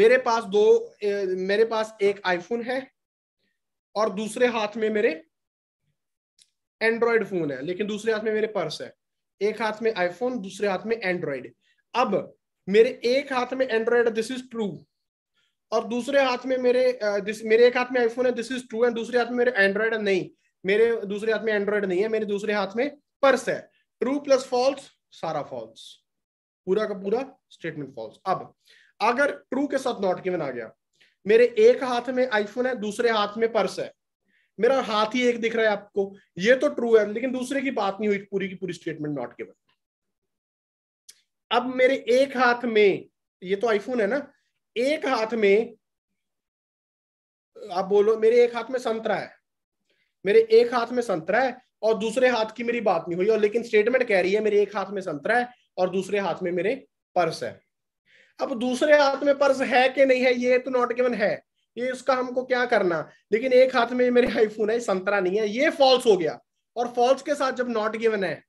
मेरे पास दो ए, मेरे पास एक आईफोन है और दूसरे हाथ में मेरे एंड्रॉयड फोन है लेकिन दूसरे हाथ में मेरे पर्स है एक हाथ में आईफोन दूसरे हाथ में एंड्रॉयड अब मेरे एक हाथ में एंड्रॉयड दिस इज ट्रू और दूसरे हाथ में मेरे दिस मेरे एक हाथ में आईफोन है दिस इज ट्रू एंड दूसरे हाथ में मेरे एंड्रॉयड नहीं मेरे दूसरे हाथ में एंड्रॉयड नहीं है मेरे दूसरे हाथ में पर्स है ट्रू प्लस फॉल्स सारा फॉल्स पूरा का पूरा स्टेटमेंट फॉल्स अब अगर ट्रू के साथ नॉट गिवन आ गया मेरे एक हाथ में आईफोन है दूसरे हाथ में पर्स है मेरा हाथ ही एक दिख रहा है आपको ये तो ट्रू है लेकिन दूसरे की बात नहीं हुई पूरी की पूरी स्टेटमेंट नॉट गिवन अब मेरे एक हाथ में ये तो आईफोन है ना एक हाथ में आप बोलो मेरे एक हाथ में संतरा है मेरे एक हाथ में संतरा है और दूसरे हाथ की मेरी बात नहीं हुई और लेकिन स्टेटमेंट कह रही है मेरे एक हाथ में संतरा है और दूसरे हाथ में मेरे पर्स है अब दूसरे हाथ में पर्स है कि नहीं है ये तो नॉट गिवन है ये उसका हमको क्या करना लेकिन एक हाथ में मेरे आईफोन है संतरा नहीं है ये फॉल्स हो गया और फॉल्स के साथ जब नॉट गिवन है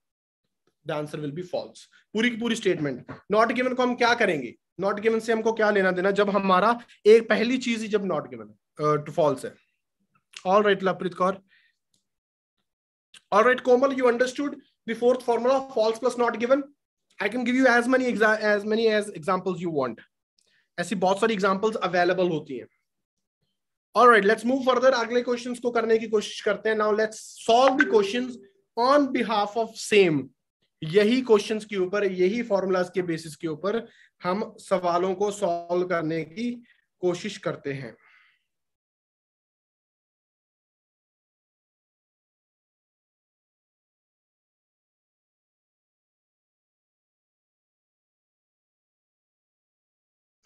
the answer will be false पूरी की पूरी स्टेटमेंट नॉट गिवन को हम क्या करेंगे नॉट गिवन से हमको क्या लेना देना जब हमारा एक पहली चीज ही जब नॉट गिवन टू फॉल्स है all right Lovepreet Kaur all right Komal you understood the fourth formula of false plus not given I can give you as many as many as examples you want ऐसी बहुत सारी एग्जाम्पल्स अवेलेबल होती हैं All right, let's move further. अगले questions को करने की कोशिश करते हैं. Now let's solve the questions on behalf of same. यही क्वेश्चंस के ऊपर यही फॉर्मूलाज के बेसिस के ऊपर हम सवालों को सॉल्व करने की कोशिश करते हैं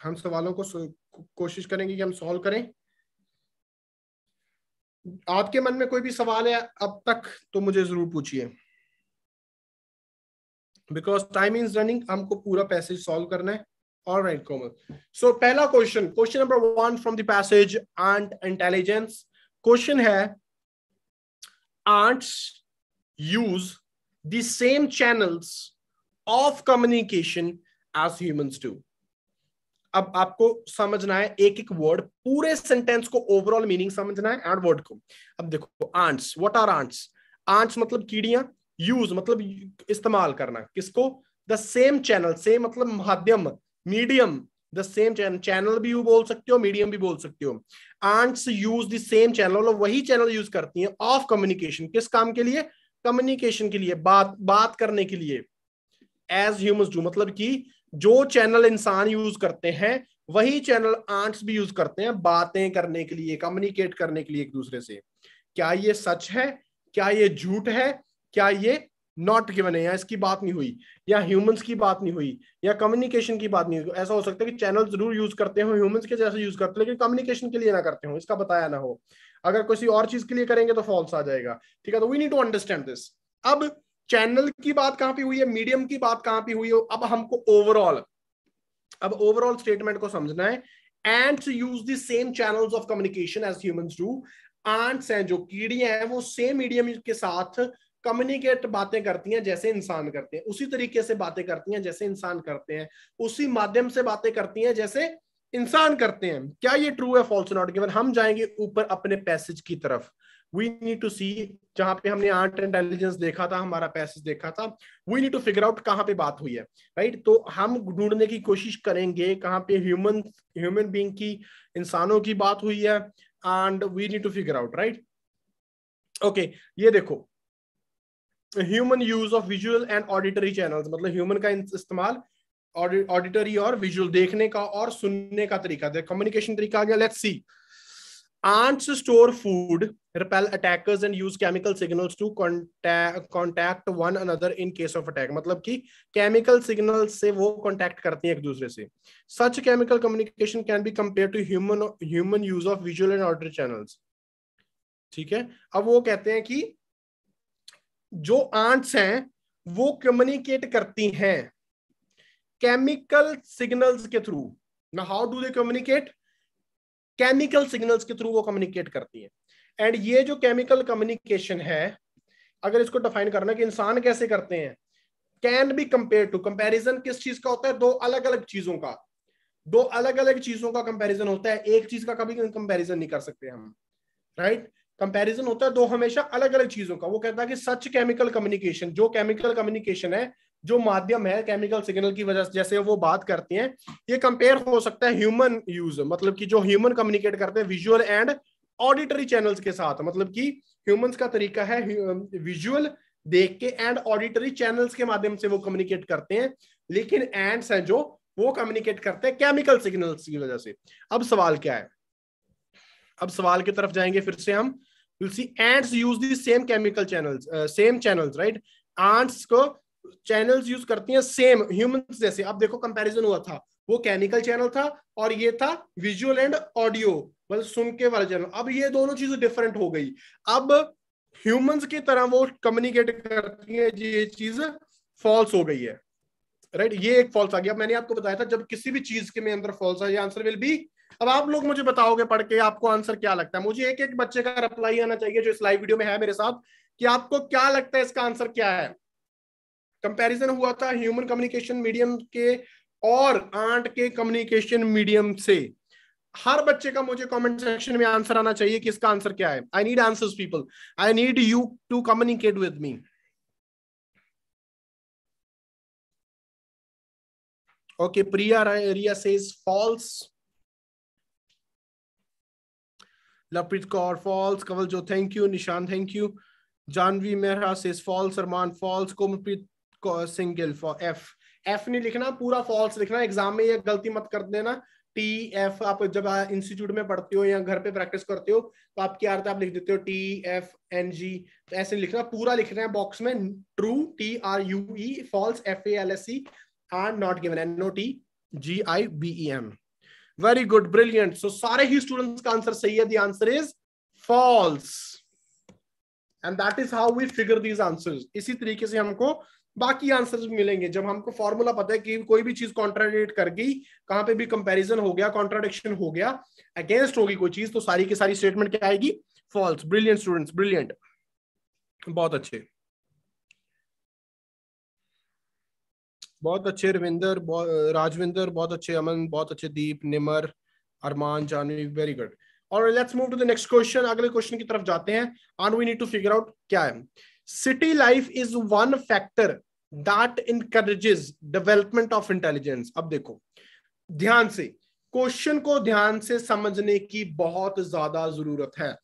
हम सवालों को कोशिश करेंगे कि हम सॉल्व करें आपके मन में कोई भी सवाल है अब तक तो मुझे जरूर पूछिए बिकॉज टाइम इज रनिंग हमको पूरा पैसेज सॉल्व करना है ऑल राइट कोमल सो पहला question question number one from the passage ant intelligence question है ants use the same channels of communication as humans do अब आपको समझना है एक एक वर्ड पूरे सेंटेंस को ओवरऑल मीनिंग समझना है एंड वर्ड को अब देखो ants what are ants ants मतलब कीड़ियां यूज मतलब इस्तेमाल करना किसको द सेम चैनल सेम मतलब माध्यम medium the same channel channel भी बोल सकते हो मीडियम भी बोल सकते हो ants use the same channel मतलब वही चैनल यूज करती हैं ऑफ कम्युनिकेशन किस काम के लिए कम्युनिकेशन के लिए बात बात करने के लिए एज ह्यूमन डू मतलब कि जो चैनल इंसान यूज करते हैं वही चैनल आंट्स भी यूज करते हैं बातें करने के लिए कम्युनिकेट करने के लिए एक दूसरे से क्या ये सच है क्या ये झूठ है क्या ये नॉट गिवन है या इसकी बात नहीं हुई या ह्यूमंस की बात नहीं हुई या कम्युनिकेशन की बात नहीं हुई ऐसा हो सकता है कि चैनल जरूर यूज करते हो ह्यूमंस के जैसे यूज करते हो लेकिन कम्युनिकेशन के लिए ना करते हो इसका बताया ना हो अगर किसी और चीज के लिए करेंगे तो फॉल्स आ जाएगा ठीक है तो we need to understand this अब चैनल की बात कहां पे हुई है मीडियम की बात कहां पे हुई है अब हमको ओवरऑल अब ओवरऑल स्टेटमेंट को समझना है and use the same channels of communication as humans do ants हैं जो कीड़ियां हैं वो सेम मीडियम के साथ कम्युनिकेट बातें करती हैं जैसे इंसान करते हैं उसी तरीके से बातें करती हैं जैसे इंसान करते हैं उसी माध्यम से बातें करती हैं जैसे इंसान करते हैं क्या ये ट्रू है फॉल्स नॉट गिवन हम जाएंगे ऊपर अपने पैसेज की तरफ वी नीड टू सी जहां पे हमने आर्ट इंटेलिजेंस देखा था हमारा पैसेज देखा था we need to figure out कहाँ पे बात हुई है राइट right? तो हम ढूंढने की कोशिश करेंगे कहाँ पे ह्यूमन ह्यूमन बींग की इंसानों की बात हुई है and we need to figure out right okay ये देखो human use of visual and auditory channel मतलब ह्यूमन का इस्तेमाल ऑडिटरी और विजुअल देखने का और सुनने का तरीका कम्युनिकेशन तरीका आ गया let's see ants store food repel attackers and use chemical signal to contact one another in case of attack मतलब कि केमिकल सिग्नल से वो कॉन्टैक्ट करती है एक दूसरे से such chemical communication can be compare to human human use of visual and auditory channel ठीक है अब वो कहते हैं कि जो आंट्स हैं वो कम्युनिकेट करती हैं केमिकल सिग्नल्स के थ्रू ना how do they communicate chemical signals के थ्रू वो कम्युनिकेट करती है एंड ये जो केमिकल कम्युनिकेशन है अगर इसको डिफाइन करना कि इंसान कैसे करते हैं can be compare to comparison किस चीज का होता है दो अलग अलग चीजों का दो अलग अलग चीजों का कंपेरिजन होता है एक चीज का कभी कंपेरिजन नहीं कर सकते हम राइट right? कंपैरिजन होता है दो हमेशा अलग अलग चीजों का वो कहता है कि सच केमिकल कम्युनिकेशन जो केमिकल कम्युनिकेशन है जो माध्यम है केमिकल सिग्नल की वजह से जैसे वो बात करती हैं ये कंपेयर हो सकता है ह्यूमन यूज मतलब कि जो ह्यूमन कम्युनिकेट करते हैं विजुअल एंड ऑडिटरी चैनल्स के साथ मतलब कि ह्यूमंस का तरीका है विजुअल देख के एंड ऑडिटरी चैनल्स के माध्यम से वो कम्युनिकेट करते हैं लेकिन एंड्स हैं जो वो कम्युनिकेट करते हैं केमिकल सिग्नल्स की वजह से अब सवाल क्या है अब सवाल की तरफ जाएंगे फिर से हम will see ants use the same chemical channel same channel right ants को चैनल्स यूज करती हैं सेम ह्यूमन जैसे अब देखो कंपैरिजन हुआ था वो केमिकल चैनल था और ये था विजुअल एंड ऑडियो मतलब सुन के वाला चैनल अब ये दोनों चीजें डिफरेंट हो गई अब ह्यूमंस की तरह वो कम्युनिकेट करती है ये चीज फॉल्स हो गई है राइट right? ये एक फॉल्स आ गया मैंने आपको बताया था जब किसी भी चीज के में अंदर फॉल्स आ आंसर विल बी अब आप लोग मुझे बताओगे पढ़ के आपको आंसर क्या लगता है मुझे एक एक बच्चे का रिप्लाई आना चाहिए जो इस लाइव वीडियो में है मेरे साथ कि आपको क्या लगता है इसका आंसर क्या है कंपैरिजन हुआ था ह्यूमन कम्युनिकेशन मीडियम के और आंट के कम्युनिकेशन मीडियम से हर बच्चे का मुझे कमेंट सेक्शन में आंसर आना चाहिए कि इसका आंसर क्या है I need answers people I need you to communicate with me okay Priya Riya says false Laprit Kaur false Kawal जो thank you Nishan thank you Janvi Mehra says false Arman false Komalpreet Singh Gill, F F नहीं लिखना पूरा फॉल्स लिखना एग्जाम में ये गलती मत कर देना टी एफ आप जब इंस्टीट्यूट में पढ़ते हो या घर पे प्रैक्टिस करते हो तो आप क्या अर्थ आप लिख देते हो टी एफ एन जी तो ऐसे नहीं लिखना पूरा लिख रहे हैं बॉक्स में true T R you E false F A L S C R not given N O T G I B E am very good brilliant so सारे ही स्टूडेंट्स का आंसर सही है answer is false and that is how we figure these answer इसी तरीके से हमको बाकी answer मिलेंगे जब हमको फॉर्मूला पता है कि कोई भी चीज कॉन्ट्राडिक्ट कर गई कहां पे भी कंपैरिजन हो गया कॉन्ट्राडिक्शन हो गया अगेंस्ट होगी कोई चीज तो सारी की सारी स्टेटमेंट क्या आएगी फॉल्स ब्रिलियंट स्टूडेंट्स ब्रिलियंट बहुत अच्छे बहुत अच्छे रविंदर राजविंदर बहुत अच्छे अमन बहुत अच्छे दीप निमर अरमान जानवी वेरी गुड और let's move to the next question अगले क्वेश्चन की तरफ जाते हैं on we need to figure out क्या है city life is one factor that encourages development of intelligence अब देखो ध्यान से क्वेश्चन को ध्यान से समझने की बहुत ज्यादा जरूरत है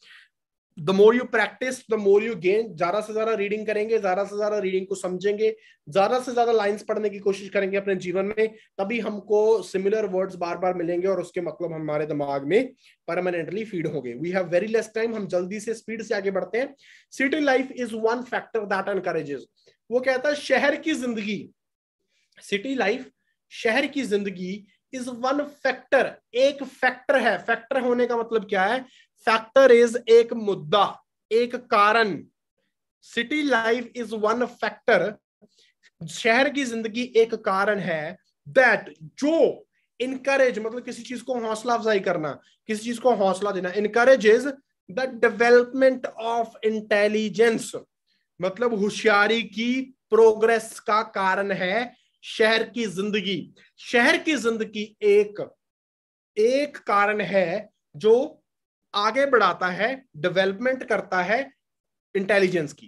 the more you practice the more you gain ज्यादा से ज्यादा रीडिंग करेंगे ज्यादा से ज्यादा रीडिंग को समझेंगे ज्यादा से ज्यादा लाइंस पढ़ने की कोशिश करेंगे अपने जीवन में तभी हमको सिमिलर वर्ड्स बार बार मिलेंगे और उसके मतलब हमारे दिमाग में परमानेंटली फीड गए we have very less time हम जल्दी से स्पीड से आगे बढ़ते हैं city life is one factor that encourages वो कहता है शहर की जिंदगी सिटी लाइफ शहर की जिंदगी इज वन फैक्टर एक फैक्टर है फैक्टर होने का मतलब क्या है फैक्टर इज एक मुद्दा एक कारण city life is one factor शहर की जिंदगी एक कारण है दैट जो इनकरेज मतलब किसी चीज को हौसला अफजाई करना किसी चीज को हौसला देना encourage is the development of intelligence मतलब होशियारी की प्रोग्रेस का कारण है शहर की जिंदगी शहर की जिंदगी एक एक कारण है जो आगे बढ़ाता है डेवलपमेंट करता है इंटेलिजेंस की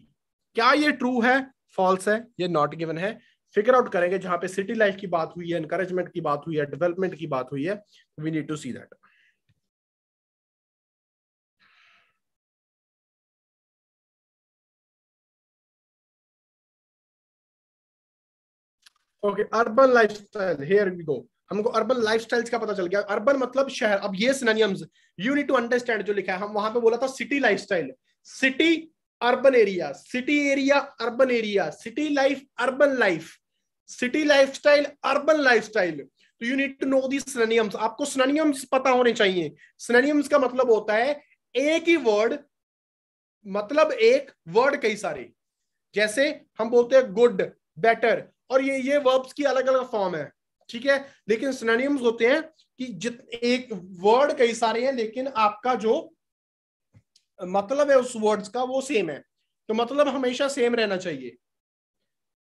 क्या ये ट्रू है फॉल्स है ये नॉट गिवन है फिगर आउट करेंगे जहां पे सिटी लाइफ की बात हुई है एनकरेजमेंट की बात हुई है डेवलपमेंट की बात हुई है we need to see that urban life style here we go हमको अर्बन लाइफ का पता चल गया अर्बन मतलब शहर अब ये synonyms you need to understand जो लिखा है हम वहां पे बोला था city life city urban area city area urban area city life urban life city lifestyle urban lifestyle तो you need to know the आपको सिनोनियम्स पता होने चाहिए सिनोनियम्स का मतलब होता है एक ही वर्ड मतलब एक वर्ड कई सारे जैसे हम बोलते हैं गुड बेटर और ये ये वर्ब्स की अलग अलग फॉर्म है ठीक है लेकिन सिनोनिम्स होते हैं कि जित एक वर्ड कई सारे हैं लेकिन आपका जो मतलब है उस वर्ड्स का वो सेम है तो मतलब हमेशा सेम रहना चाहिए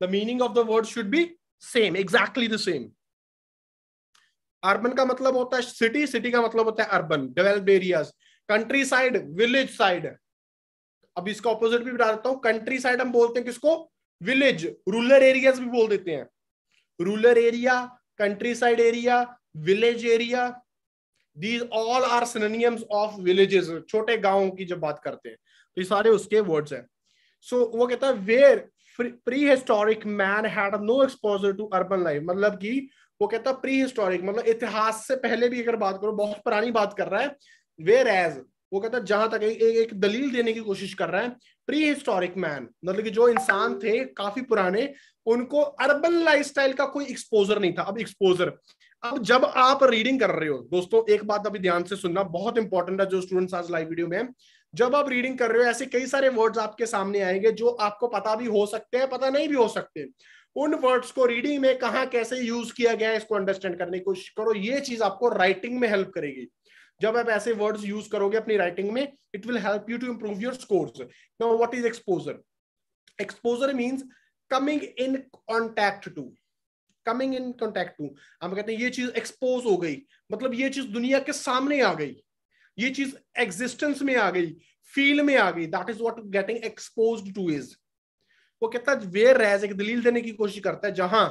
the meaning of the word should be same exactly the same urban का मतलब होता है सिटी सिटी का मतलब होता है urban developed areas countryside village side अब इसका ऑपोजिट भी बता देता हूं कंट्री साइड हम बोलते हैं किसको विलेज रूरल एरियाज भी बोल देते हैं rural area country side area village area these all are synonyms of villages छोटे गांवों की जब बात करते हैं तो ये सारे उसके वर्ड्स हैं सो so, वो कहता है where prehistoric man had no exposure to urban life मतलब कि वो कहता है प्री हिस्टोरिक मतलब इतिहास से पहले भी अगर बात करो बहुत पुरानी बात कर रहा है वेयर एज वो कहता है जहां तक ए, ए, एक दलील देने की कोशिश कर रहा है प्री हिस्टोरिक मैन मतलब कि जो इंसान थे काफी पुराने उनको अर्बन लाइफस्टाइल का कोई एक्सपोजर नहीं था अब एक्सपोजर अब जब आप रीडिंग कर रहे हो दोस्तों एक बात अभी ध्यान से सुनना बहुत इंपॉर्टेंट है जो स्टूडेंट्स आज लाइव वीडियो में जब आप रीडिंग कर रहे हो ऐसे कई सारे वर्ड्स आपके सामने आएंगे जो आपको पता भी हो सकते हैं पता नहीं भी हो सकते उन वर्ड्स को रीडिंग में कहा कैसे यूज किया गया है इसको अंडरस्टैंड करने की कोशिश करो ये चीज आपको राइटिंग में हेल्प करेगी जब आप ऐसे वर्ड्स यूज करोगे अपनी राइटिंग में it will help you to improve your scores now what is exposure exposure means coming in contact to coming in contact to हम कहते हैं ये चीज एक्सपोज हो गई मतलब ये चीज दुनिया के सामने आ गई ये चीज एग्जिस्टेंस में आ गई फील में आ गई that is what getting expose to is वो कहता है वेयर एज एक दलील देने की कोशिश करता है जहां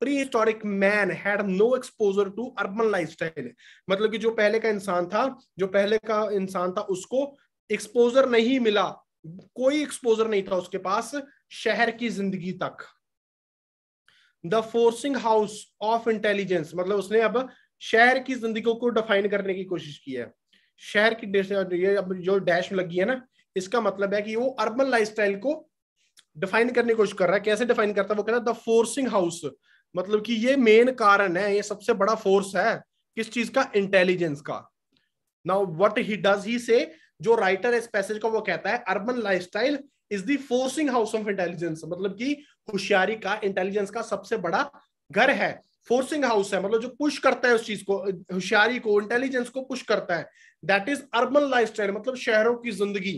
prehistoric man had no exposure to urban lifestyle मतलब कि जो पहले का इंसान था जो पहले का इंसान था उसको एक्सपोजर नहीं मिला कोई एक्सपोजर नहीं था उसके पास शहर की जिंदगी तक the forcing house of intelligence मतलब उसने अब शहर की जिंदगी को डिफाइन करने की कोशिश की है शहर की ये अब जो डैश लगी है ना इसका मतलब है कि वो अर्बन लाइफस्टाइल को डिफाइन करने की कोशिश कर रहा है कैसे डिफाइन करता है वो कह रहा है द फोर्सिंग हाउस मतलब कि ये मेन कारण है ये सबसे बड़ा फोर्स है किस चीज का इंटेलिजेंस का now what he does he say जो राइटर इस पैसेज का वो कहता है urban lifestyle is the forcing house of intelligence मतलब कि होशियारी का इंटेलिजेंस का सबसे बड़ा घर है फोर्सिंग हाउस है मतलब जो पुश करता है उस चीज को होशियारी को इंटेलिजेंस को पुश करता है दैट इज अर्बन लाइफ मतलब शहरों की जिंदगी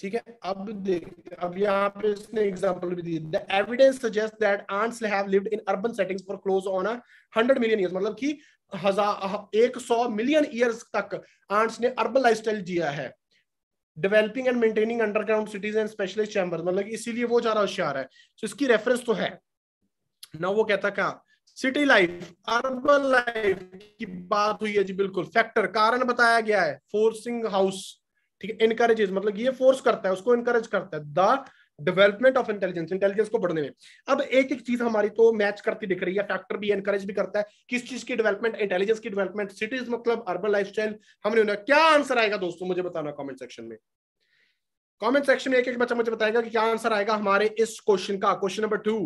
ठीक है अब देख अब यहाँ पे इसने एग्जाम्पल भी दी the evidence suggest that ants have lived in urban settings for close on a hundred million years मतलब कि हजार एक सौ मिलियन ईयर्स तक आंट्स ने अर्बन लाइफस्टाइल जिया है developing and maintaining underground cities and specialist chamber मतलब इसीलिए वो ज्यादा होशियार है तो इसकी रेफरेंस तो है ना वो कहता कहा सिटी लाइफ अर्बन लाइफ की बात हुई है जी बिल्कुल फैक्टर कारण बताया गया है फोर्सिंग हाउस ठीक है इनकरेजेस मतलब ये फोर्स करता है उसको इनकरेज करता है the development of intelligence intelligence को बढ़ने में अब एक एक चीज हमारी तो मैच करती दिख रही है फैक्टर भी एनकरेज भी करता है किस चीज की डेवलपमेंट इंटेलिजेंस की डेवलपमेंट सिटीज मतलब अर्बन लाइफस्टाइल हमने उन्हें क्या आंसर आएगा दोस्तों मुझे बताना कमेंट सेक्शन में कमेंट सेक्शन में एक एक बच्चा मुझे बताएगा कि क्या आंसर आएगा हमारे इस क्वेश्चन का question number two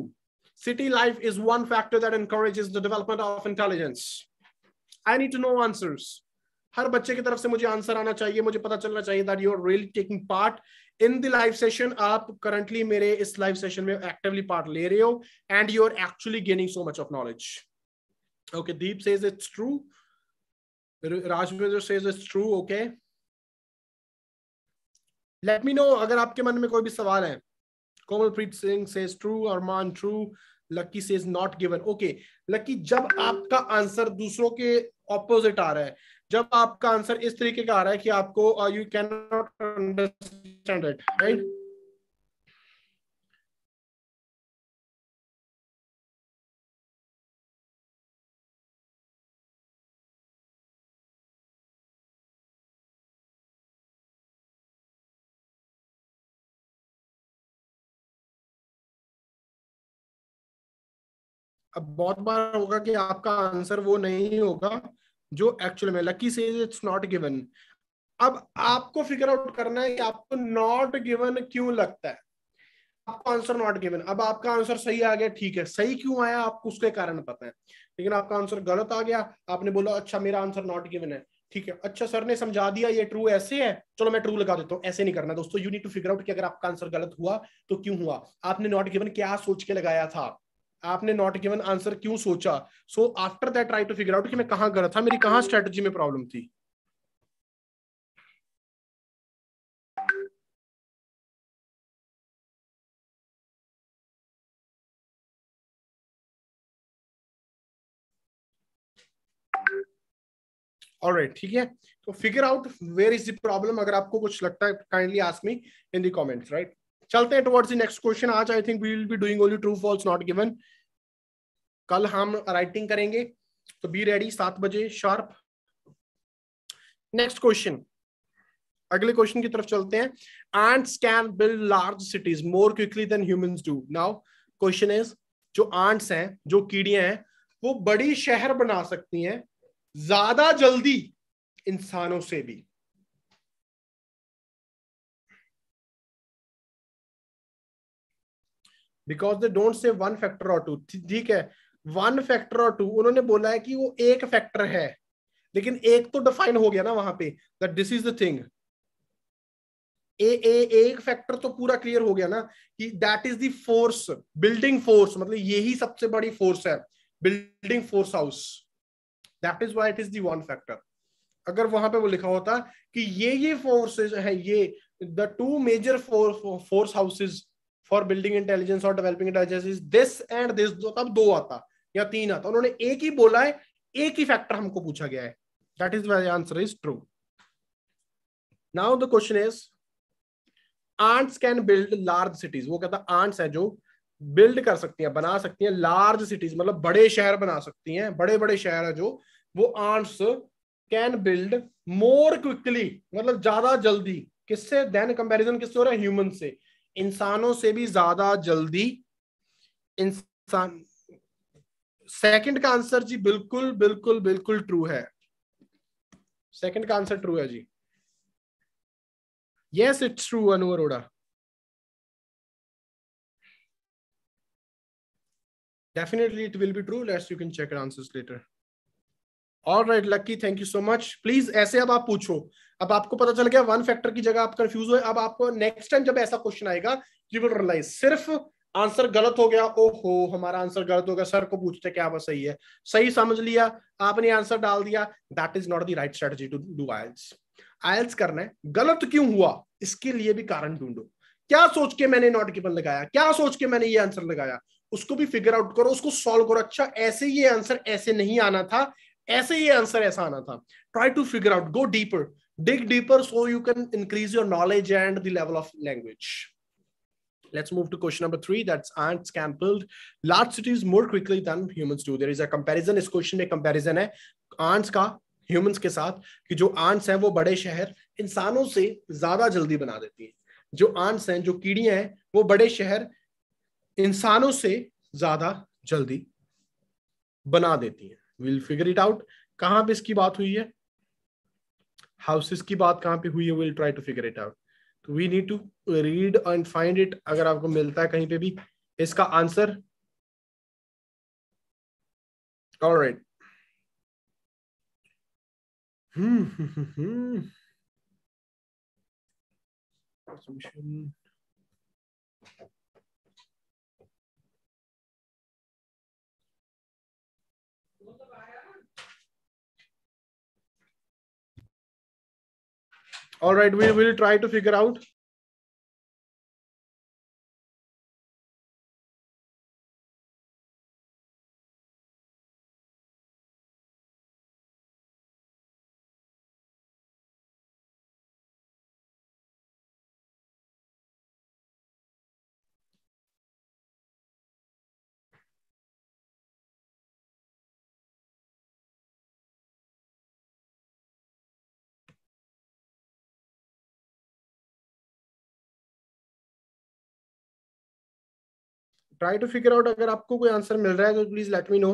city life is one factor that encourages the development of intelligence I need to know answer हर बच्चे की तरफ से मुझे आंसर आना चाहिए मुझे पता चलना चाहिए that you are really taking part in the live session आप करंटली मेरे इस लाइव सेशन में एक्टिवली पार्ट ले रहे हो and you are actually gaining so much of knowledge okay Deep says it's true Rajvendra says it's true okay let me know अगर आपके मन में कोई भी सवाल है Komalpreet Singh says true Arman true Lucky says not given okay Lucky जब आपका आंसर दूसरों के ऑपोजिट आ रहा है जब आपका आंसर इस तरीके का आ रहा है कि आपको you can not understand it right अब बहुत बार होगा कि आपका आंसर वो नहीं होगा जो एक्चुअल में लकी से इट्स नॉट गिवन अब आपको फिगर आउट करना है कि आपको नॉट गिवन क्यों लगता है आपका आंसर नॉट गिवन अब आपका आंसर सही आ गया ठीक है सही क्यों आया आपको उसके कारण पता है लेकिन आपका आंसर गलत आ गया आपने बोला अच्छा मेरा आंसर नॉट गिवन है ठीक है अच्छा सर ने समझा दिया ये ट्रू ऐसे है चलो मैं ट्रू लगा देता हूँ ऐसे नहीं करना दोस्तों you need to figure out कि अगर आपका आंसर गलत हुआ तो क्यों हुआ आपने नॉट गिवन क्या सोच के लगाया था आपने नॉट गिवन आंसर क्यों सोचा so after that try to figure out कि मैं कहां गलत था मेरी कहां स्ट्रेटजी में प्रॉब्लम थी ऑलराइट right, ठीक है तो figure out where is the problem अगर आपको कुछ लगता है kindly ask me in the comments right चलते हैं टुवर्ड्स द नेक्स्ट क्वेश्चन आज I think we will be doing only true false not given कल हम राइटिंग करेंगे तो बी रेडी सात बजे शार्प नेक्स्ट क्वेश्चन अगले क्वेश्चन की तरफ चलते हैं ants can build large cities more quickly than humans do now question is जो आंट्स हैं जो कीड़ियां हैं वो बड़ी शहर बना सकती हैं ज्यादा जल्दी इंसानों से भी because they don't say one factor और टू ठीक है वन फैक्टर और टू उन्होंने बोला है कि वो एक फैक्टर है लेकिन एक तो डिफाइन हो गया ना वहां पे that this is the thing a a एक फैक्टर तो पूरा क्लियर हो गया ना कि that is the force building force मतलब यही सबसे बड़ी फोर्स है building force house that is why it is the one factor अगर वहां पे वो लिखा होता कि ये ये फोर्सेस है ये the two major force houses for building intelligence और developing intelligence is this and this दो तब दो आता या तीन आता उन्होंने एक ही बोला है एक ही फैक्टर हमको पूछा गया है that is why answer is true now the question is ants can build large cities वो कहता आंट्स है जो बिल्ड कर सकती हैं बना सकती हैं लार्ज सिटीज मतलब बड़े शहर बना सकती हैं बड़े बड़े शहर है जो वो ants can build more quickly मतलब ज्यादा जल्दी किससे देन कंपेरिजन किससे हो रहा है ह्यूमन से इंसानों से भी ज्यादा जल्दी इंसान सेकंड का आंसर जी बिल्कुल बिल्कुल बिल्कुल ट्रू है सेकंड का आंसर ट्रू है जी yes it's true Anu Arora definitely it will be true let's you can check your answers later all right lucky thank you so much please ऐसे अब आप पूछो अब आपको पता चल गया one factor की जगह आप कंफ्यूज हो अब आपको next time जब ऐसा question आएगा you will realize सिर्फ आंसर गलत हो गया ओहो हमारा आंसर गलत हो गया सर को पूछते क्या बस सही है सही समझ लिया आपने आंसर डाल दिया that is not the right strategy to do आयल्स आयल्स करने गलत क्यों हुआ इसके लिए भी कारण ढूंढो क्या सोच के मैंने नॉट गिवन लगाया क्या सोच के मैंने ये आंसर लगाया उसको भी फिगर आउट करो उसको सॉल्व करो अच्छा ऐसे ये आंसर ऐसे नहीं आना था ऐसे ये आंसर ऐसा आना था try to figure out go deeper dig deeper so you can increase your knowledge and the level of language Let's move to question number three. That's ants scampered large cities more quickly than humans do. There is a comparison. Is question में comparison Hai. ants ka humans ke साथ ki jo ants हैं wo bade shahar, इंसानों se zyada jaldi bana deti हैं Jo ants हैं jo kidiyan हैं wo bade shahar, इंसानों se zyada jaldi bana deti हैं We'll figure it out. Kahan pe iski baat hui hai? Houses ki baat kahan pe hui hai? We'll try to figure it out. We need to read and find it अगर आपको मिलता है कहीं पे भी इसका answer all right hmm hmm hmm all right we will try to figure out try to figure out अगर आपको कोई आंसर मिल रहा है तो please let me know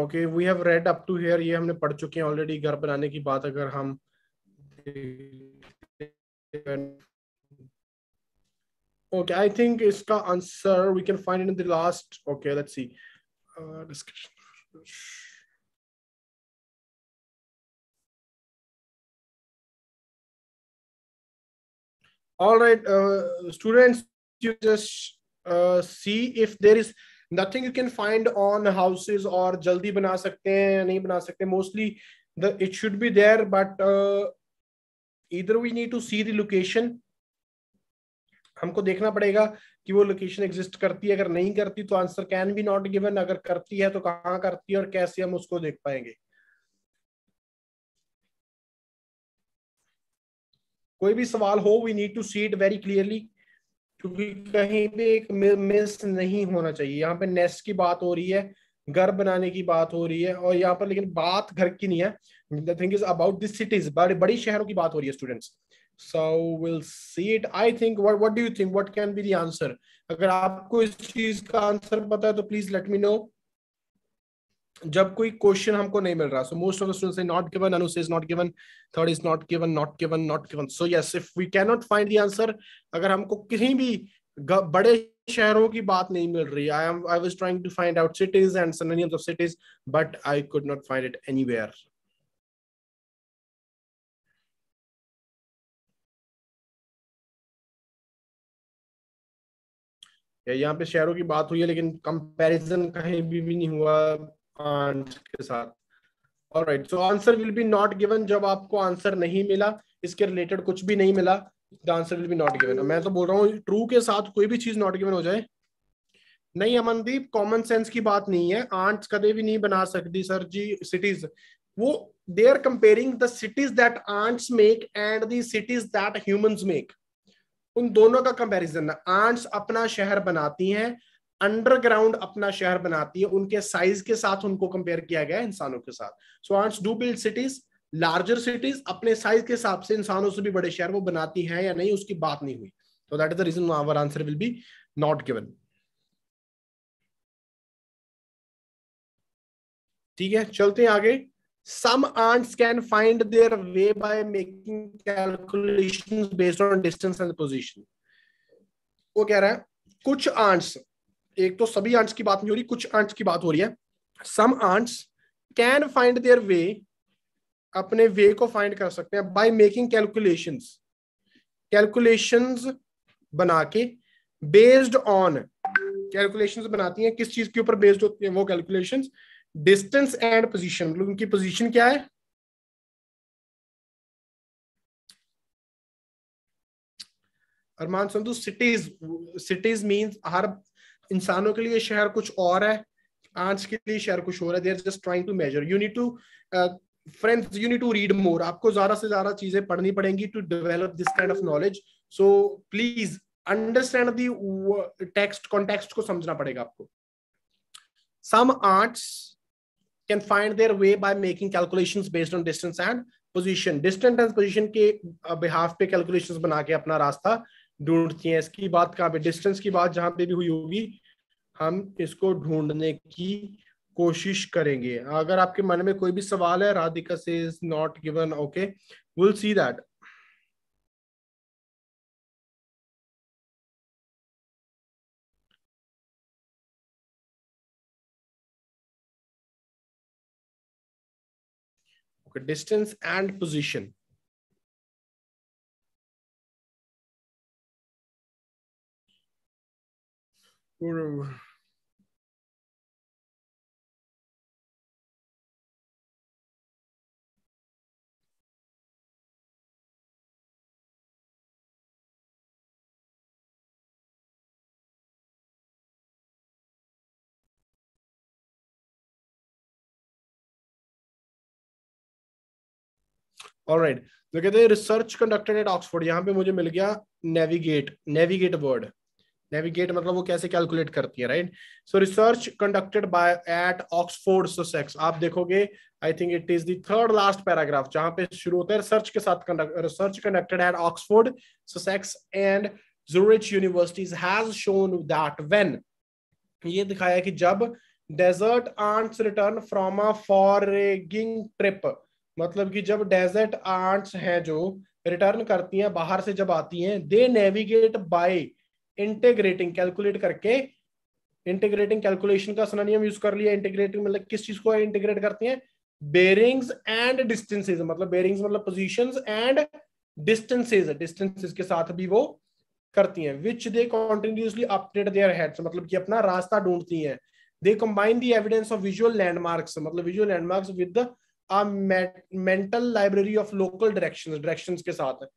okay we have read up to here ये हमने पढ़ चुके हैं ऑलरेडी घर बनाने की बात अगर हम ओके आई थिंक इसका answer we can find in the last okay let's see discussion all right uh, students you just uh, see if there is nothing you can find on houses or jaldi bana sakte hain nahi bana sakte mostly the it should be there but uh, either we need to see the location हमको देखना पड़ेगा कि वो location exist करती है अगर नहीं करती तो answer can be not given अगर करती है तो कहाँ करती है और कैसे हम उसको देख पाएंगे कोई भी सवाल हो we need to see it very clearly क्योंकि कहीं भी एक मिस नहीं होना चाहिए यहाँ पे नेस्ट की बात हो रही है घर बनाने की बात हो रही है और यहाँ पर लेकिन बात घर की नहीं है the thing is about this cities बड़े बड़ी शहरों की बात हो रही है students so will see it I think what what do you think what can be the answer अगर आपको इस चीज का आंसर पता है तो प्लीज लेट मी नो जब कोई क्वेश्चन हमको नहीं मिल रहा so most of the students not given Anu is not given third is not given not given not given so yes if we can not find the answer अगर हमको कहीं भी बड़े शहरों की बात नहीं मिल रही I am I was trying to find out cities and synonyms of cities but I could not find it anywhere यहाँ पे शहरों की बात हुई है लेकिन कंपैरिजन कहीं भी, भी नहीं हुआ प्लांट के साथ और right so answer will be not given जब आपको आंसर नहीं मिला इसके रिलेटेड कुछ भी नहीं मिला the answer will be not given मैं तो बोल रहा हूँ ट्रू के साथ कोई भी चीज नॉट गिवन हो जाए नहीं अमनदीप कॉमन सेंस की बात नहीं है आंट्स कदे भी नहीं बना सकती सर जी सिटीज वो they are comparing the cities that ants make and the cities that humans make उन दोनों का कंपैरिजन है आंट्स अपना शहर बनाती हैं अंडरग्राउंड अपना शहर बनाती है उनके साइज के साथ उनको कंपेयर किया गया है इंसानों के साथ so ants do build cities larger cities अपने साइज के हिसाब से इंसानों से भी बड़े शहर वो बनाती हैं या नहीं उसकी बात नहीं हुई तो that is the reason our answer will be not given ठीक है चलते हैं आगे some ants can find their way by making calculations based on distance and position वो कह रहा है कुछ आंट्स एक तो सभी आंट्स की बात नहीं हो रही कुछ आंट्स की बात हो रही है some ants can find their way अपने वे को फाइंड कर सकते हैं बाय मेकिंग कैलकुलेशंस कैलकुलेशंस बना के बेस्ड ऑन कैलकुलेशंस बनाती हैं किस चीज के ऊपर बेस्ड होती है वो कैलकुलेशंस डिस्टेंस एंड पोजीशन मतलब उनकी पोजीशन क्या है Arman Sandhu cities cities means हर इंसानों के लिए शहर कुछ और है आर्ट्स के लिए शहर कुछ और है there just trying to measure you need to friends you need to read more आपको ज्यादा से ज्यादा चीजें पढ़नी पड़ेंगी to develop this kind of knowledge so please understand the text context को समझना पड़ेगा आपको some ants can find their way by making calculations based on distance and position distance and position के बिहाफ uh, पे calculations बना के अपना रास्ता ढूंढती हैं इसकी बात कहाँ पे डिस्टेंस की बात जहां पे भी हुई होगी हम इसको ढूंढने की कोशिश करेंगे अगर आपके मन में कोई भी सवाल है राधिका से is not given okay will see that distance and position Guru all right तो कहते हैं रिसर्च कंडक्टेड एट ऑक्सफोर्ड यहां पे मुझे मिल गया नेविगेट नेविगेट वर्ड नेविगेट मतलब वो कैसे कैलकुलेट करती है right so research conducted by at Oxford Sussex आप देखोगे I think it is third last paragraph जहां पे शुरू होता है रिसर्च के साथ research conducted at Oxford Sussex and Zurich universities has shown that when ये दिखाया कि जब desert ants return from a foraging trip मतलब कि जब डेजर्ट आंट्स हैं जो रिटर्न करती हैं बाहर से जब आती हैं they navigate by integrating calculate करके इंटेग्रेटिंग कैलकुलेशन का सिनोनियम यूज कर लिया इंटेग्रेटिंग मतलब किस चीज को इंटेग्रेट करते हैं बेरिंग्स एंड डिस्टेंसेज मतलब बेरिंग्स मतलब पोजिशन एंड डिस्टेंसेज डिस्टेंसेज के साथ भी वो करती हैं which they continuously update their heads मतलब कि अपना रास्ता ढूंढती हैं they combine the evidence of visual landmarks मतलब visual landmarks with a mental library of local directions directions के साथ है.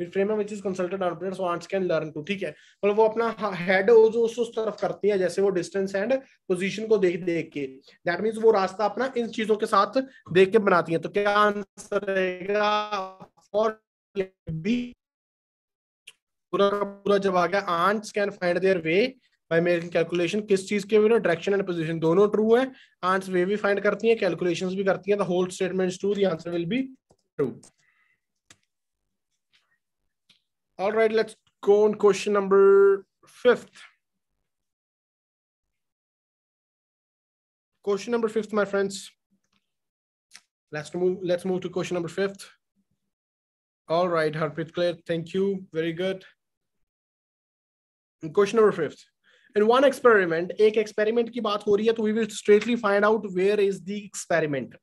With framer which is consulted operator so ants can learn to ठीक है मतलब वो अपना हेड वो जो उस तरफ करती है जैसे वो डिस्टेंस एंड पोजीशन को देख देख के दैट मींस वो रास्ता अपना इन चीजों के साथ देख के बनाती है तो क्या आंसर रहेगा फॉर बी पूरा पूरा जब आ गया ants can find their way by making calculation किस चीज के बिना डायरेक्शन एंड पोजीशन दोनों ट्रू है आंट्स वे भी फाइंड करती हैं कैलकुलेशंस भी करती हैं the whole statements true the answer will be true All right, let's go on question number fifth. Question number fifth, my friends. Let's move, let's move to question number fifth. All right, Harpreet Claire, thank you. Very good. Question number fifth. In one experiment, एक experiment की बात हो रही है तो we will straightly find out where is the experiment.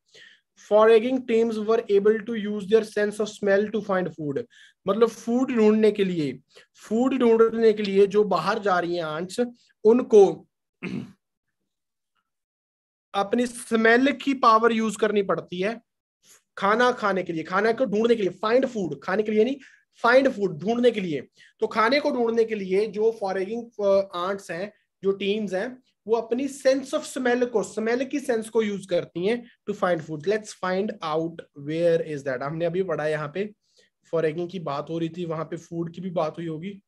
Foraging teams were able to use their sense of smell to find food. मतलब food ढूंढने के लिए फूड ढूंढने के लिए जो बाहर जा रही हैं आंट्स उनको अपनी स्मेल की पावर यूज करनी पड़ती है खाना खाने के लिए खाना को ढूंढने के लिए फाइंड फूड खाने के लिए नहीं फाइंड फूड ढूंढने के लिए तो खाने को ढूंढने के लिए जो फॉरेगिंग आंट्स uh, हैं जो टीम्स हैं वो अपनी सेंस ऑफ स्मेल को स्मेल की सेंस को यूज करती हैं to find food let's find out where is that हमने अभी पढ़ा यहाँ पे फॉरेगिंग की बात हो रही थी वहां पे फूड की भी बात हुई होगी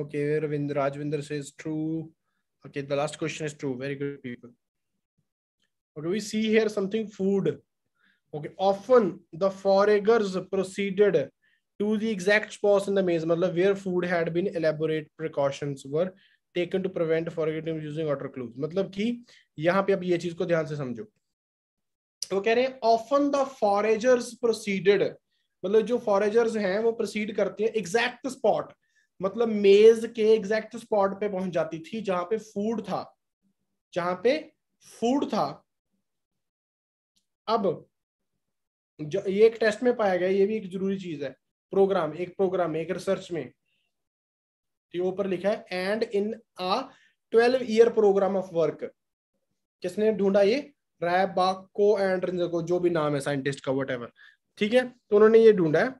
Okay, Ravinder, Rajvinder says true. Okay, the last question is true. Very good people. Okay, we see here something food. Okay, often the foragers proceeded to the exact spots in the maze, matlab, where food had been elaborate precautions were taken to prevent foraging using water clues. मतलब कि यहाँ पे आप ये चीज को ध्यान से समझो तो कह रहे हैं ऑफन द फॉरेजर्स प्रोसीडेड मतलब जो फॉरेजर्स हैं वो प्रोसीड करते हैं एग्जैक्ट स्पॉट मतलब मेज के एग्जैक्ट स्पॉट पे पहुंच जाती थी जहां पे फूड था जहां पे फूड था अब जो ये एक टेस्ट में पाया गया ये भी एक जरूरी चीज है प्रोग्राम एक प्रोग्राम एक रिसर्च में ऊपर लिखा है and in a twelve year program of work किसने ढूंढा ये रैबाको एंड जो भी नाम है साइंटिस्ट का वट ठीक है तो उन्होंने ये ढूंढा है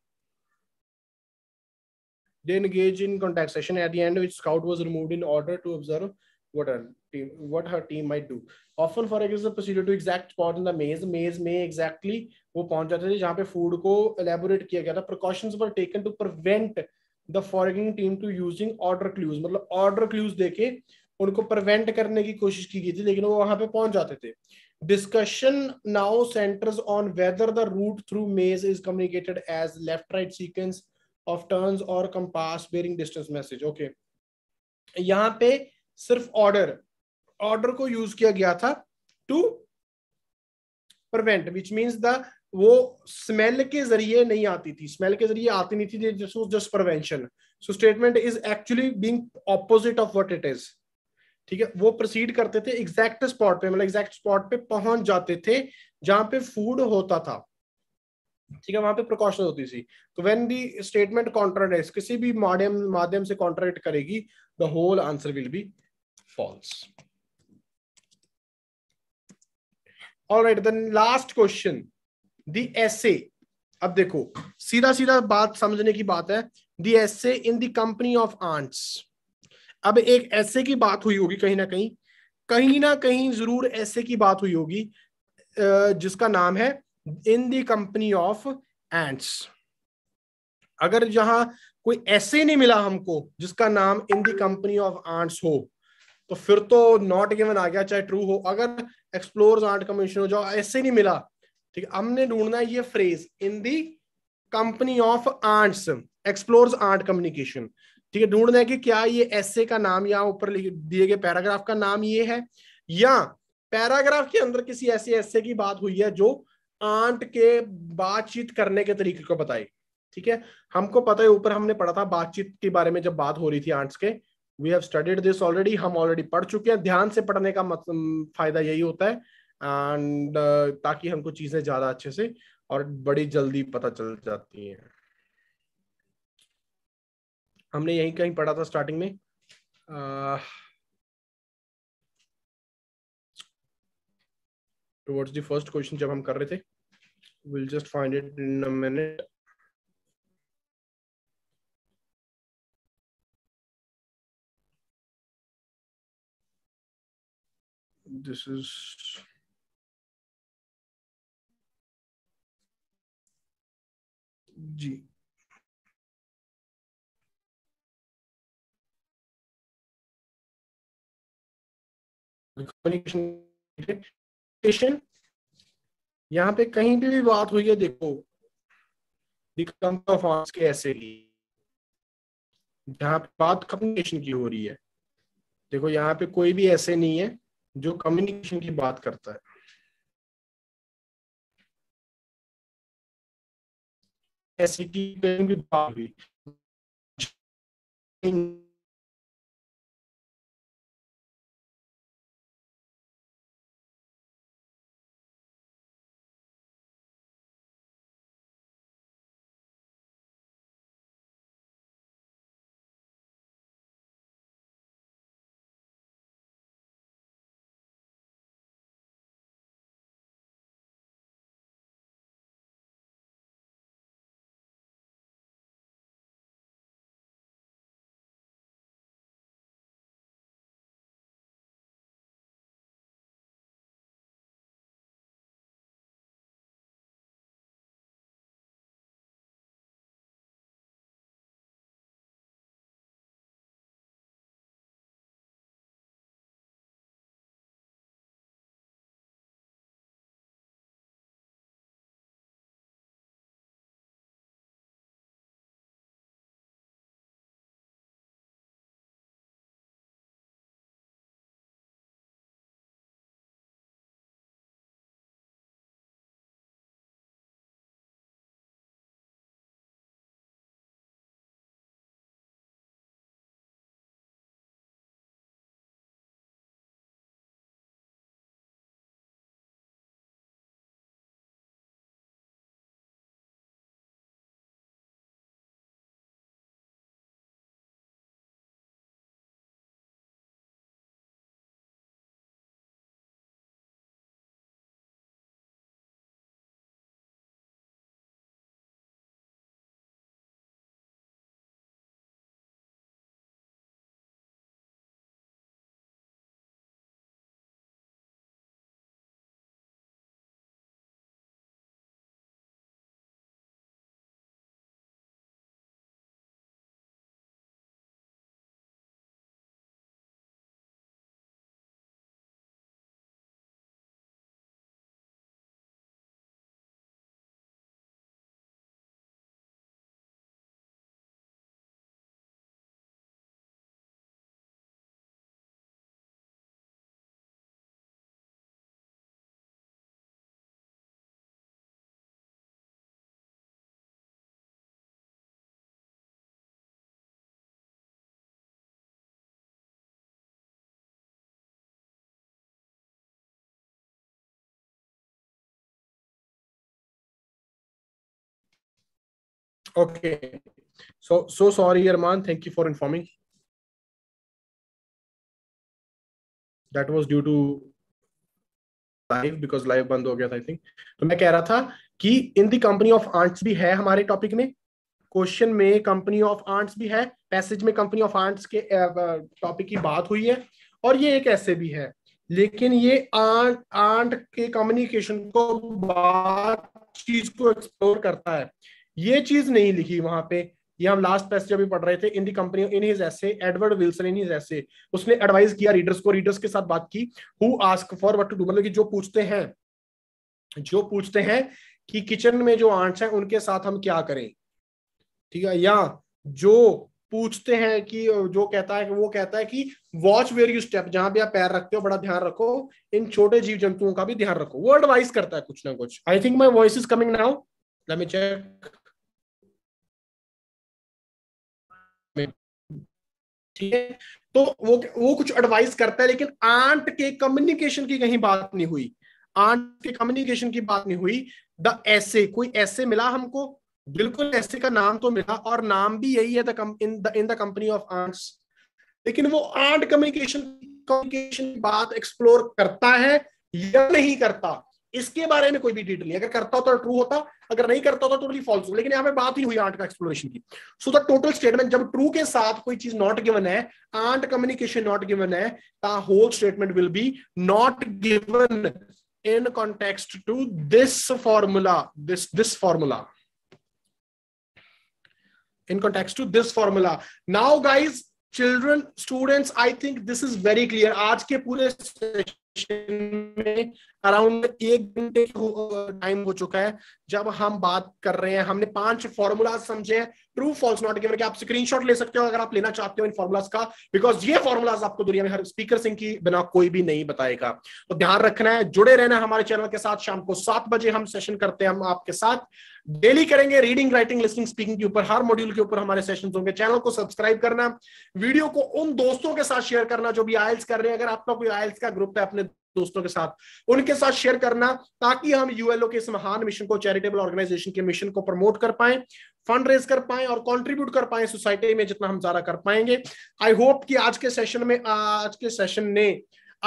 They engage in contact session at the end which Scout was removed in order to observe what her team, what her team might do. Often for example a procedure to exact spot in the maze. Maze may exactly वो पहुंच जाते थे जहाँ पे food को elaborate किया गया था. Precautions were taken to prevent the foraging team to using order clues. मतलब order clues देके उनको प्रिवेंट करने की कोशिश की गई थी लेकिन वो वहां पे पहुंच जाते थे. Discussion now centres on whether the route through maze is communicated as left right sequence of turns और compass bearing distance message okay यहाँ पे सिर्फ ऑर्डर ऑर्डर को यूज किया गया था to prevent which means the वो स्मेल के जरिए नहीं आती थी स्मेल के जरिए आती नहीं थी just prevention so statement is actually being opposite of what it is ठीक है वो प्रोसीड करते थे एग्जैक्ट स्पॉट पे मतलब एग्जैक्ट स्पॉट पे पहुंच जाते थे जहां पे फूड होता था ठीक है वहां पे प्रिकॉशन होती थी तो वेन दी स्टेटमेंट कॉन्ट्राडेक्ट किसी भी माध्यम माध्यम से कॉन्ट्राडिक्ट करेगी the whole answer will be false all right then last question the essay अब देखो सीधा सीधा बात समझने की बात है the essay in the company of ants अब एक ऐसे की बात हुई होगी कहीं ना कहीं कहीं ना कहीं जरूर ऐसे की बात हुई होगी जिसका नाम है in the company of ants अगर जहां कोई ऐसे नहीं मिला हमको जिसका नाम in the company of ants हो तो फिर तो नॉट गिवन आ गया चाहे ट्रू हो अगर एक्सप्लोर आर्ट कमीशन हो जाओ ऐसे नहीं मिला ठीक है हमने ढूंढना है ये phrase in the company of arts explore art communication ठीक है ढूंढना है कि क्या ये ऐसे का नाम यहाँ ऊपर दिए गए पैराग्राफ का नाम ये है या पैराग्राफ के अंदर किसी ऐसे ऐसे की बात हुई है जो आंट के बातचीत करने के तरीके को बताई ठीक है हमको पता है ऊपर हमने पढ़ा था बातचीत के बारे में जब बात हो रही थी आंट्स के we have studied this already हम ऑलरेडी पढ़ चुके हैं ध्यान से पढ़ने का फायदा यही होता है एंड uh, ताकि हमको चीजें ज्यादा अच्छे से और बड़ी जल्दी पता चल जाती है हमने यही कहीं पढ़ा था स्टार्टिंग में uh, towards the first question जब हम कर रहे थे we'll just find it in a minute this is जी communication स्टेशन यहाँ पे कहीं पे भी बात हुई है देखो दिकम्फॉन्स के ऐसे ही जहाँ बात कम्युनिकेशन की हो रही है देखो यहाँ पे कोई भी ऐसे नहीं है जो कम्युनिकेशन की बात करता है ऐसी की कहीं भी बात हुई Okay. So so sorry, Arman. Thank you for informing. That was due to live because live बंद हो गया था आई थिंक तो मैं कह रहा था कि in the company of ants भी है हमारे टॉपिक में क्वेश्चन में कंपनी ऑफ आंट्स भी है पैसेज में कंपनी ऑफ आंट्स के टॉपिक की बात हुई है और ये एक ऐसे भी है लेकिन ये आंट आंट के कम्युनिकेशन को बात चीज को एक्सप्लोर करता है ये चीज नहीं लिखी वहां पे ये हम लास्ट पैसेज अभी पढ़ रहे थे in the company in his essay Edward Wilson in his essay उसने एडवाइस किया रीडर्स को रीडर्स के साथ बात की who ask for what to do मतलब कि जो पूछते हैं जो पूछते हैं कि किचन में जो आंट्स हैं उनके साथ हम क्या करें ठीक है या जो पूछते हैं कि जो कहता है कि वो कहता है कि वॉच वेयर यू स्टेप जहां भी आप पैर रखते हो बड़ा ध्यान रखो इन छोटे जीव जंतुओं का भी ध्यान रखो वो एडवाइस करता है कुछ ना कुछ I think my voice is coming now let me check ठीक है तो वो वो कुछ एडवाइस करता है लेकिन आंट के कम्युनिकेशन की कहीं बात नहीं हुई आंट के कम्युनिकेशन की बात नहीं हुई द ऐसे कोई ऐसे मिला हमको बिल्कुल ऐसे का नाम तो मिला और नाम भी यही है in the company of ants लेकिन वो आंट कम्युनिकेशन कम्युनिकेशन बात एक्सप्लोर करता है या नहीं करता इसके बारे में कोई भी डिटेल नहीं अगर करता होता तो ट्रू होता अगर नहीं करता होता तो टोटली फॉल्स होता लेकिन यहाँ पे बात ही हुई आंट का एक्सप्लोरेशन की सो द टोटल स्टेटमेंट जब ट्रू के साथ कोई चीज नॉट गिवन है आंट कम्युनिकेशन नॉट गिवन है the whole statement will be not given in context to this formula this this formula in context to this formula now guys children students i think this is very clear aaj ke pure में around एक घंटे time हो चुका है जब हम बात कर रहे हैं हमने पांच फॉर्मूला समझे ट्रू फॉल्स नॉट गिवन आप स्क्रीनशॉट ले सकते हो अगर आप लेना चाहते हो इन फॉर्मुलाज का बिकॉज ये फॉर्मुलाज आपको दुनिया में हर स्पीकर सिंह की बिना कोई भी नहीं बताएगा तो ध्यान रखना है जुड़े रहना हमारे चैनल के साथ शाम को सात बजे हम सेशन करते हैं हम आपके साथ डेली करेंगे रीडिंग राइटिंग लिस्टिंग स्पीकिंग के ऊपर हर मॉड्यूल के ऊपर हमारे सेशन होंगे चैनल को सब्सक्राइब करना वीडियो को उन दोस्तों के साथ शेयर करना जो भी आयल्स कर रहे हैं अगर आपका कोई आयल्स का ग्रुप है अपने दोस्तों के साथ उनके साथ शेयर करना ताकि हम यूएलओ के इस महान मिशन को चैरिटेबल ऑर्गेनाइजेशन के मिशन को प्रमोट कर पाए फंड रेज कर पाए और कंट्रीब्यूट कर पाए सोसाइटी में जितना हम ज्यादा कर पाएंगे आई होप कि आज के सेशन में आज के सेशन ने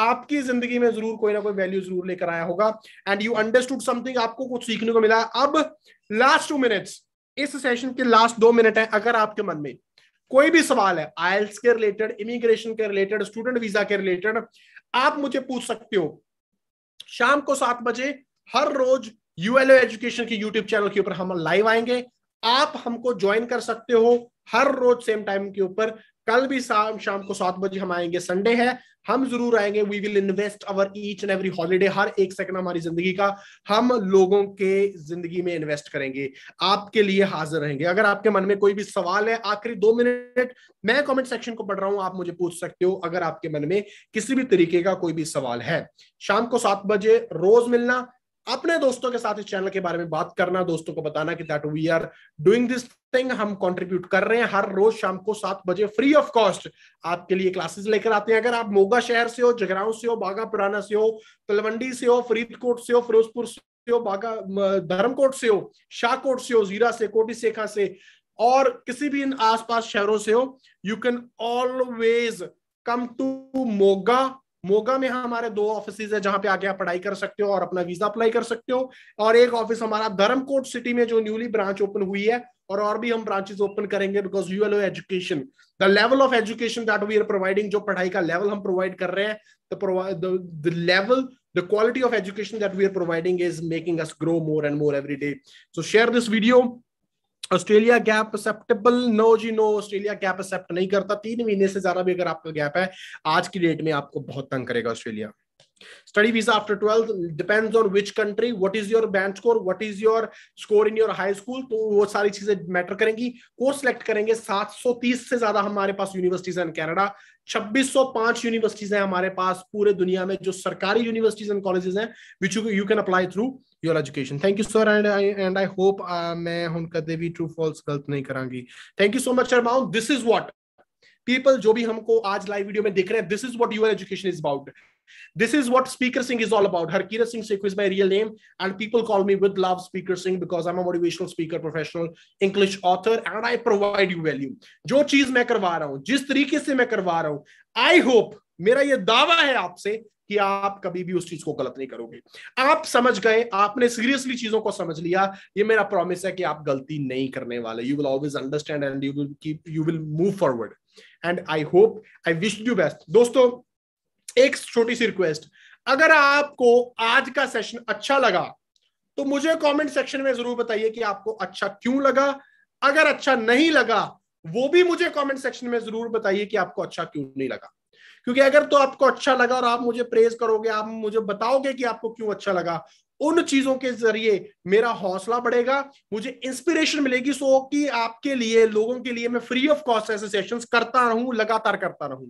आपकी जिंदगी में जरूर कोई ना कोई वैल्यू जरूर लेकर आया होगा एंड यू अंडरस्टूड समथिंग आपको कुछ सीखने को मिला अब लास्ट टू मिनट्स इस सेशन के लास्ट दो मिनट है अगर आपके मन में कोई भी सवाल है आयल्स के रिलेटेड इमिग्रेशन के रिलेटेड स्टूडेंट वीजा के रिलेटेड आप मुझे पूछ सकते हो शाम को सात बजे हर रोज यूएलओ एजुकेशन के यूट्यूब चैनल के ऊपर हम लाइव आएंगे आप हमको ज्वाइन कर सकते हो हर रोज सेम टाइम के ऊपर कल भी शाम शाम को सात बजे हम आएंगे संडे है हम जरूर आएंगे we will invest our each and every holiday हर एक सेकंड हमारी जिंदगी का हम लोगों के जिंदगी में इन्वेस्ट करेंगे आपके लिए हाजिर रहेंगे अगर आपके मन में कोई भी सवाल है आखिरी दो मिनट मैं कमेंट सेक्शन को पढ़ रहा हूं आप मुझे पूछ सकते हो अगर आपके मन में किसी भी तरीके का कोई भी सवाल है शाम को सात बजे रोज मिलना अपने दोस्तों के साथ इस चैनल के बारे में बात करना दोस्तों को बताना कि that we are doing this thing हम कंट्रीब्यूट कर रहे हैं हर रोज शाम को सात बजे फ्री ऑफ कॉस्ट आपके लिए क्लासेस लेकर आते हैं अगर आप मोगा शहर से हो जगराव से हो बागा पुराना से हो तलवंडी से हो फरीदकोट से हो फिरोजपुर से हो बागा धर्मकोट से हो शाहकोट से हो जीरा से कोटी सेखा से और किसी भी इन आसपास शहरों से हो you can always come to Moga Moga में हमारे दो ऑफिस है जहां पे आगे आप पढ़ाई कर सकते हो और अपना वीजा अप्लाई कर सकते हो और एक ऑफिस हमारा धर्मकोट सिटी में जो न्यूली ब्रांच ओपन हुई है और और भी हम ब्रांचेस ओपन करेंगे because U L education the level of education that we are providing जो पढ़ाई का लेवल हम प्रोवाइड कर रहे हैं level the quality of education that we are providing is making us grow more and more every day so share this video Australia gap acceptable no ji no Australia gap accept नहीं करता तीन महीने से ज्यादा भी अगर आपका गैप है आज की डेट में आपको बहुत तंग करेगा Australia study visa after twelfth depends on which country what is your band score what is your score in your high school तो वो सारी चीजें मैटर करेंगी कोर्स सेलेक्ट करेंगे 730 से ज्यादा हमारे पास यूनिवर्सिटीज हैं सौ 2605 यूनिवर्सिटीज हैं हमारे पास पूरे दुनिया में जो सरकारी यूनिवर्सिटीज एंड कॉलेजेस हैं which you can apply through your education thank you sir and I and I hope मैं हुन कदे भी ट्रू फॉल्स गलत नहीं करांगी थैंक यू सो मच शर्माउन दिस इज व्हाट पीपल जो भी हमको आज लाइव वीडियो में देख रहे हैं this is what your education is about This is what Speaker Singh is all about. Harkira Singh Sikhu is my real name, and people call me with love Speaker Singh because I'm a motivational speaker, professional, English author, and I provide you value. जो चीज मैं करवा रहा हूँ जिस तरीके से मैं करवा रहा हूँ आई होप मेरा ये दावा है आपसे कि आप कभी भी उस चीज को गलत नहीं करोगे आप समझ गए आपने सीरियसली चीजों को समझ लिया ये मेरा प्रॉमिस है कि आप गलती नहीं करने वाले you will always understand and you will keep you will move forward and I hope I wish you best दोस्तों एक छोटी सी रिक्वेस्ट अगर आपको आज का सेशन अच्छा लगा तो मुझे कमेंट सेक्शन में जरूर बताइए कि आपको अच्छा क्यों लगा अगर अच्छा नहीं लगा वो भी मुझे कमेंट सेक्शन में जरूर बताइए कि आपको अच्छा क्यों नहीं लगा क्योंकि अगर तो आपको अच्छा लगा और आप मुझे प्रेज करोगे आप मुझे बताओगे कि आपको क्यों अच्छा लगा उन चीजों के जरिए मेरा हौसला बढ़ेगा मुझे इंस्पिरेशन मिलेगी सो कि आपके लिए लोगों के लिए मैं फ्री ऑफ कॉस्ट ऐसे सेशंस करता रहूं लगातार करता रहूं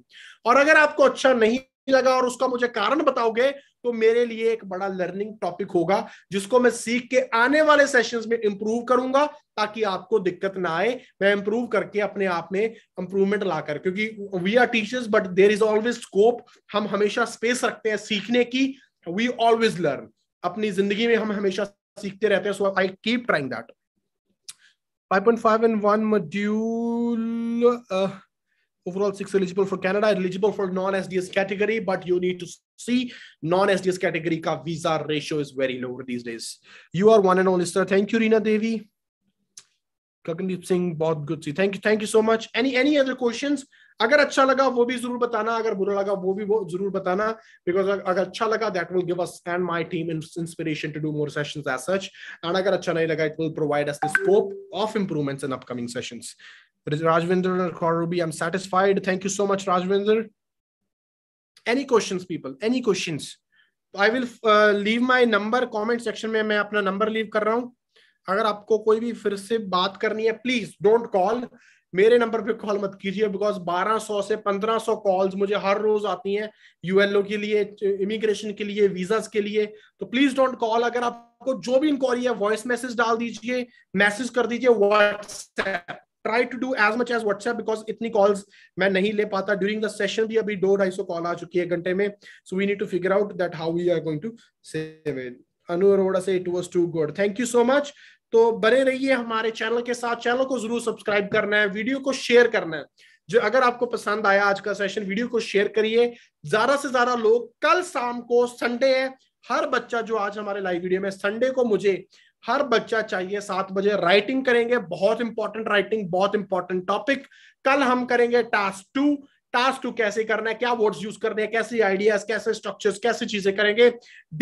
और अगर आपको अच्छा नहीं लगा और उसका मुझे कारण बताओगे तो मेरे लिए एक बड़ा लर्निंग टॉपिक होगा जिसको मैं सीख के आने वाले सेशंस में इंप्रूव करूंगा ताकि आपको दिक्कत ना आए मैं इंप्रूव करके अपने आप में इंप्रूवमेंट लाकर क्योंकि we are teachers but there is always scope हम हमेशा स्पेस रखते हैं सीखने की वी ऑलवेज लर्न अपनी जिंदगी में हम हमेशा सीखते रहते हैं so I keep trying that 5.5 and 1 module uh, overall six eligible for Canada, eligible for non-SDS category, but you need to see non-SDS category ka visa ratio is very low these days. You are one and only sir. Thank you, Reena Devi. Kagandeep Singh, बहुत good see. Thank you, thank you so much. Any any other questions? अगर अच्छा लगा वो भी जरूर बताना अगर बुरा लगा वो भी वो जरूर बताना बिकॉज अगर अच्छा लगा that will give us and my team inspiration to do more sessions as such and अगर अच्छा नहीं लगा it will provide us the scope of improvements in upcoming sessions Rajvinder Kaur I'm satisfied. Thank you so much, Rajvinder. Any questions, people? Any questions? I will leave my number comment section में मैं अपना number leave कर रहा हूँ अगर आपको कोई भी फिर से बात करनी है प्लीज डोंट कॉल मेरे नंबर पे कॉल मत कीजिए बिकॉज 1200 से 1500 कॉल्स मुझे हर रोज आती हैं यूएलओ के लिए इमिग्रेशन के लिए वीजा के लिए तो प्लीज डोंट कॉल अगर आपको जो भी इंक्वायरी है वॉइस मैसेज डाल दीजिए मैसेज कर दीजिए WhatsApp try to do as much as WhatsApp because इतनी कॉल्स मैं नहीं ले पाता ड्यूरिंग द सेशन भी अभी दो ढाई सौ कॉल आ चुकी है घंटे में so we need to figure out that how we are going to save it Anu Arora से it was too good thank you so much तो बने रहिए हमारे चैनल के साथ चैनल को जरूर सब्सक्राइब करना है वीडियो को शेयर करना है जो अगर आपको पसंद आया आज का सेशन वीडियो को शेयर करिए ज्यादा से ज्यादा लोग कल शाम को संडे है हर बच्चा जो आज हमारे लाइव वीडियो में संडे को मुझे हर बच्चा चाहिए सात बजे राइटिंग करेंगे बहुत इंपॉर्टेंट राइटिंग बहुत इंपॉर्टेंट टॉपिक कल हम करेंगे टास्क टू टास्क टू कैसे करना है क्या वर्ड्स यूज करने हैं कैसे आइडियाज कैसे स्ट्रक्चर्स कैसे चीजें करेंगे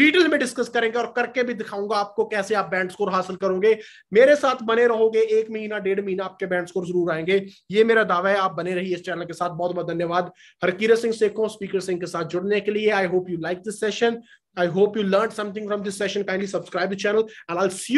डिटेल में डिस्कस करेंगे और करके भी दिखाऊंगा आपको कैसे आप बैंड स्कोर हासिल करोगे मेरे साथ बने रहोगे एक महीना डेढ़ महीना आपके बैंड स्कोर जरूर आएंगे ये मेरा दावा है आप बने रहिए इस चैनल के साथ बहुत बहुत धन्यवाद हरकीरत सिंह सेखो स्पीकर सिंह के साथ जुड़ने के लिए I hope you like this session I hope you learn something from this session kindly subscribe the channel and I C